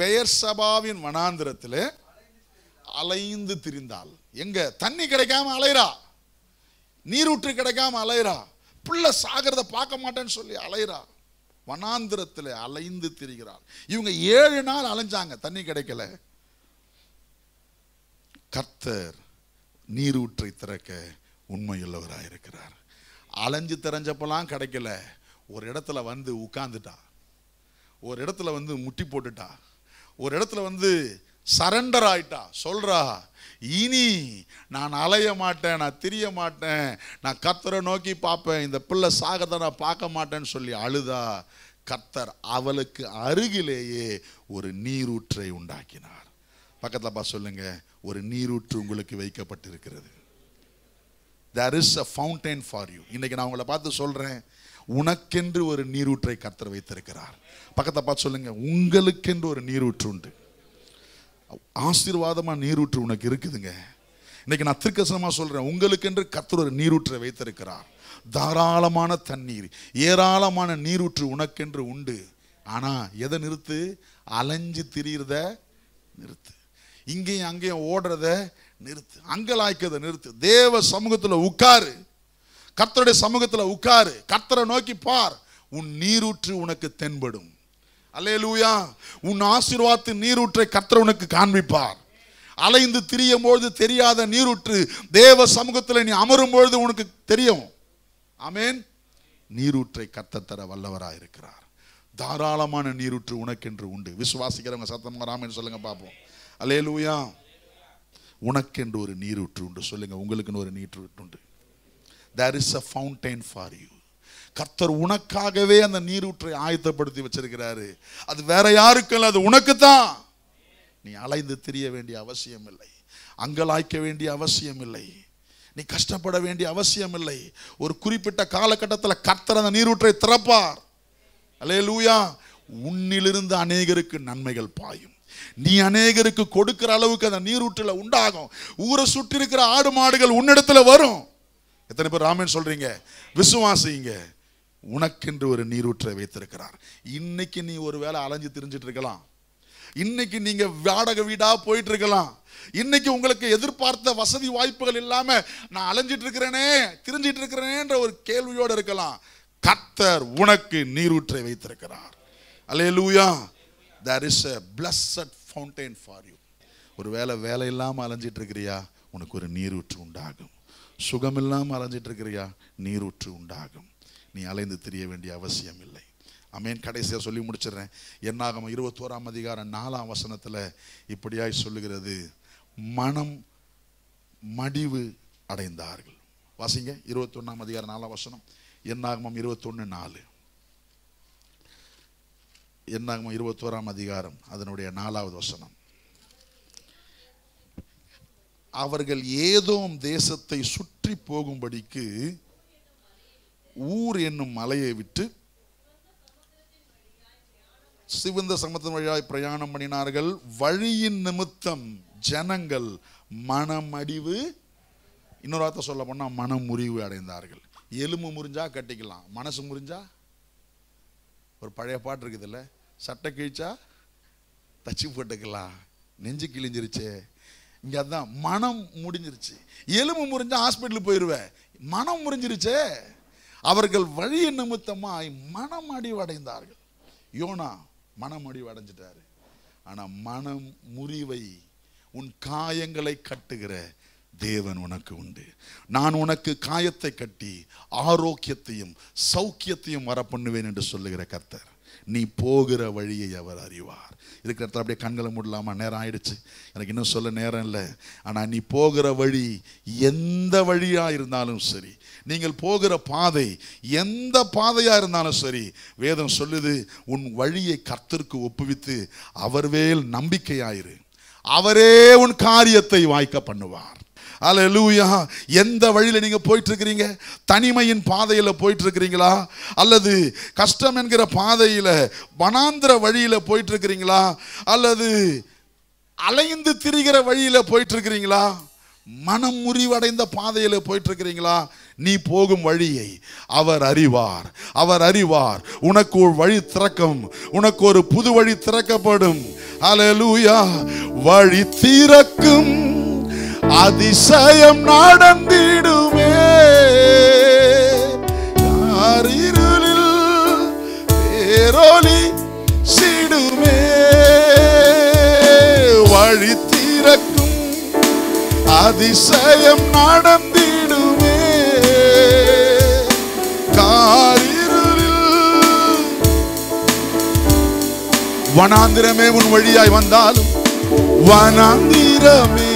பெயர் சபாவின் வனாந்திரத்தில் அலைந்து திரிந்தாள் எங்க தண்ணி கிடைக்காம அலைறா நீரூற்று கிடைக்காம அலைறா பிள்ளை சாகிறத பார்க்க மாட்டேன்னு சொல்லி அலைறா வனாந்திரத்தில் அலைந்து திரிகிறாள் இவங்க ஏழு நாள் அலைஞ்சாங்க தண்ணி கிடைக்கல கர்த்தர் நீரூற்றை திறக்க உண்மையுள்ளவராக இருக்கிறார் அலைஞ்சு திறஞ்சப்பெல்லாம் கிடைக்கல ஒரு இடத்துல வந்து உட்காந்துட்டான் ஒரு இடத்துல வந்து முட்டி போட்டுட்டா ஒரு இடத்துல வந்து சரண்டர் ஆயிட்டா சொல்கிறா இனி நான் அலைய மாட்டேன் நான் திரிய மாட்டேன் நான் கத்தரை நோக்கி பார்ப்பேன் இந்த பிள்ளை சாகத்தை நான் பார்க்க மாட்டேன்னு சொல்லி அழுதா கத்தர் அவளுக்கு அருகிலேயே ஒரு நீரூற்றை உண்டாக்கினார் பக்கத்தில் பா சொல்லுங்க ஒரு நீரூற்று உங்களுக்கு வைக்கப்பட்டிருக்கிறது there is a fountain for you இன்னைக்கு நான் உங்களை பார்த்து சொல்கிறேன் உனக்கென்று ஒரு நீரூற்றை கத்தர் வைத்திருக்கிறார் பக்கத்தை பார்த்து சொல்லுங்க உங்களுக்கென்று ஒரு நீரூற்று உண்டு ஆசீர்வாதமாக நீரூற்று உனக்கு இருக்குதுங்க இன்னைக்கு நான் திருக்கசனமாக சொல்கிறேன் உங்களுக்கென்று கத்தர் ஒரு நீரூற்றை வைத்திருக்கிறார் தாராளமான தண்ணீர் ஏராளமான நீரூற்று உனக்கென்று உண்டு ஆனால் எதை நிறுத்து அலைஞ்சு திரியிறத நிறுத்து இங்கேயும் அங்கேயும் ஓடுறத நிறுத்து அங்கலாய்க்கதை நிறுத்து தேவ சமூகத்தில் உட்காரு கர்த்தருடைய சமூகத்தில் உட்காரு கர்த்தரை நோக்கி பார் உன் நீரூற்று உனக்கு தென்படும் அல்லே லூயா உன் ஆசீர்வாத்து நீரூற்றை கர்த்தர் உனக்கு காண்பிப்பார் அலைந்து திரியும் பொழுது தெரியாத நீரூற்று தேவ சமூகத்தில் நீ அமரும் பொழுது உனக்கு தெரியும் அமேன் நீரூற்றை கத்தத்தர வல்லவராக இருக்கிறார் தாராளமான நீரூற்று உனக்கென்று உண்டு விசுவாசிக்கிறவங்க சத்தம் ராமன் சொல்லுங்க பார்ப்போம் அலே லூயா உனக்கென்று ஒரு நீரூற்று உண்டு சொல்லுங்க உங்களுக்குன்னு ஒரு நீரூற்று உண்டு there is a fountain for you கர்த்தர் உனக்காகவே அந்த நீரூற்றை ஆயத்தப்படுத்தி வச்சிருக்கிறாரு அது வேற யாருக்கும் இல்லை அது உனக்கு தான் நீ அலைந்து திரிய வேண்டிய அவசியம் இல்லை அங்கலாய்க்க வேண்டிய அவசியம் இல்லை நீ கஷ்டப்பட வேண்டிய அவசியம் இல்லை ஒரு குறிப்பிட்ட காலகட்டத்தில் கர்த்தர் அந்த நீரூற்றை திறப்பார் அலே லூயா உன்னிலிருந்து அநேகருக்கு நன்மைகள் பாயும் நீ அநேகருக்கு கொடுக்கிற அளவுக்கு அந்த நீரூற்றில் உண்டாகும் ஊரை சுற்றி இருக்கிற ஆடு மாடுகள் உன்னிடத்துல வரும் எத்தனை பேர் ராமன் சொல்கிறீங்க விசுவாசிங்க உனக்கென்று ஒரு நீரூற்றை வைத்திருக்கிறார் இன்னைக்கு நீ ஒரு வேலை அலைஞ்சு திரிஞ்சிட்டு இருக்கலாம் இன்னைக்கு நீங்க வாடகை வீடா போயிட்டு இருக்கலாம் இன்னைக்கு உங்களுக்கு எதிர்பார்த்த வசதி வாய்ப்புகள் இல்லாம நான் அலைஞ்சிட்டு இருக்கிறேனே திரிஞ்சிட்டு இருக்கிறேனேன்ற ஒரு கேள்வியோடு இருக்கலாம் கத்தர் உனக்கு நீரூற்றை வைத்திருக்கிறார் hallelujah there is a blessed fountain for you ஒரு வேலை வேலை இல்லாமல் அலைஞ்சிட்டு இருக்கிறியா உனக்கு ஒரு நீரூற்று உண்டாகும் சுகமில்லாமல் அலைஞ்சிட்டு இருக்கிறியா நீரூற்று உண்டாகும் நீ அலைந்து தெரிய வேண்டிய அவசியம் இல்லை அமேன் கடைசியாக சொல்லி முடிச்சிடுறேன் என்னாகும் இருபத்தோராம் அதிகாரம் நாலாம் வசனத்தில் இப்படியாய் சொல்லுகிறது மனம் மடிவு அடைந்தார்கள் வாசிங்க இருபத்தொன்னாம் அதிகாரம் நாலாம் வசனம் என்னாகமம் இருபத்தொன்று நாலு என்னாகமம் இருபத்தோராம் அதிகாரம் அதனுடைய நாலாவது வசனம் அவர்கள் ஏதோம் தேசத்தை சுற்றி போகும்படிக்கு ஊர் என்னும் மலையை விட்டு சிவந்த சமத்தின் வழியாய் பிரயாணம் பண்ணினார்கள் வழியின் நிமித்தம் ஜனங்கள் மனமடிவு இன்னொரு வார்த்தை சொல்ல போனால் மன முறிவு அடைந்தார்கள் எலும்பு முறிஞ்சா கட்டிக்கலாம் மனசு முறிஞ்சா ஒரு பழைய பாட்டு இருக்குதுல்ல சட்டை கிழிச்சா தச்சு போட்டுக்கலாம் நெஞ்சு கிழிஞ்சிருச்சே இங்கே அதுதான் மனம் முடிஞ்சிருச்சு எலும்பு முறிஞ்சால் ஹாஸ்பிட்டலுக்கு போயிடுவேன் மனம் முறிஞ்சிருச்சே அவர்கள் வழியை நிமித்தமாய் மனம் அடிவடைந்தார்கள் யோனா மனம் அடிவடைஞ்சிட்டாரு ஆனால் மனம் முறிவை உன் காயங்களை கட்டுகிற தேவன் உனக்கு உண்டு நான் உனக்கு காயத்தை கட்டி ஆரோக்கியத்தையும் சௌக்கியத்தையும் வர பண்ணுவேன் என்று சொல்லுகிற கர்த்தர் நீ போகிற வழியை அவர் அறிவார் இருக்கிறத அப்படியே கண்களை மூடலாமா நேரம் ஆயிடுச்சு எனக்கு இன்னும் சொல்ல நேரம் இல்லை ஆனால் நீ போகிற வழி எந்த வழியாக இருந்தாலும் சரி நீங்கள் போகிற பாதை எந்த பாதையாக இருந்தாலும் சரி வேதம் சொல்லுது உன் வழியை கர்த்தருக்கு ஒப்புவித்து அவர் வேல் நம்பிக்கையாயிரு அவரே உன் காரியத்தை வாய்க்க பண்ணுவார் அலலூயா எந்த வழியில் நீங்கள் போயிட்டுருக்கிறீங்க தனிமையின் பாதையில் போயிட்டுருக்கிறீங்களா அல்லது கஷ்டம் என்கிற பாதையில் வனாந்திர வழியில் போயிட்டுருக்கிறீங்களா அல்லது அலைந்து திரிகிற வழியில் போயிட்டுருக்கிறீங்களா மனம் முறிவடைந்த பாதையில் போயிட்டுருக்கிறீங்களா நீ போகும் வழியை அவர் அறிவார் அவர் அறிவார் உனக்கு ஒரு வழி திறக்கும் உனக்கு ஒரு புது வழி திறக்கப்படும் அலலூயா வழி திறக்கும் அதிசயம் நடந்திடுமே யாரிருளில் பேரொலி சிடுமே வழி திறக்கும் அதிசயம் நடந்திடுமே காரிருளில் வனாந்திரமே உன் வழியாய் வந்தாலும் வனாந்திரமே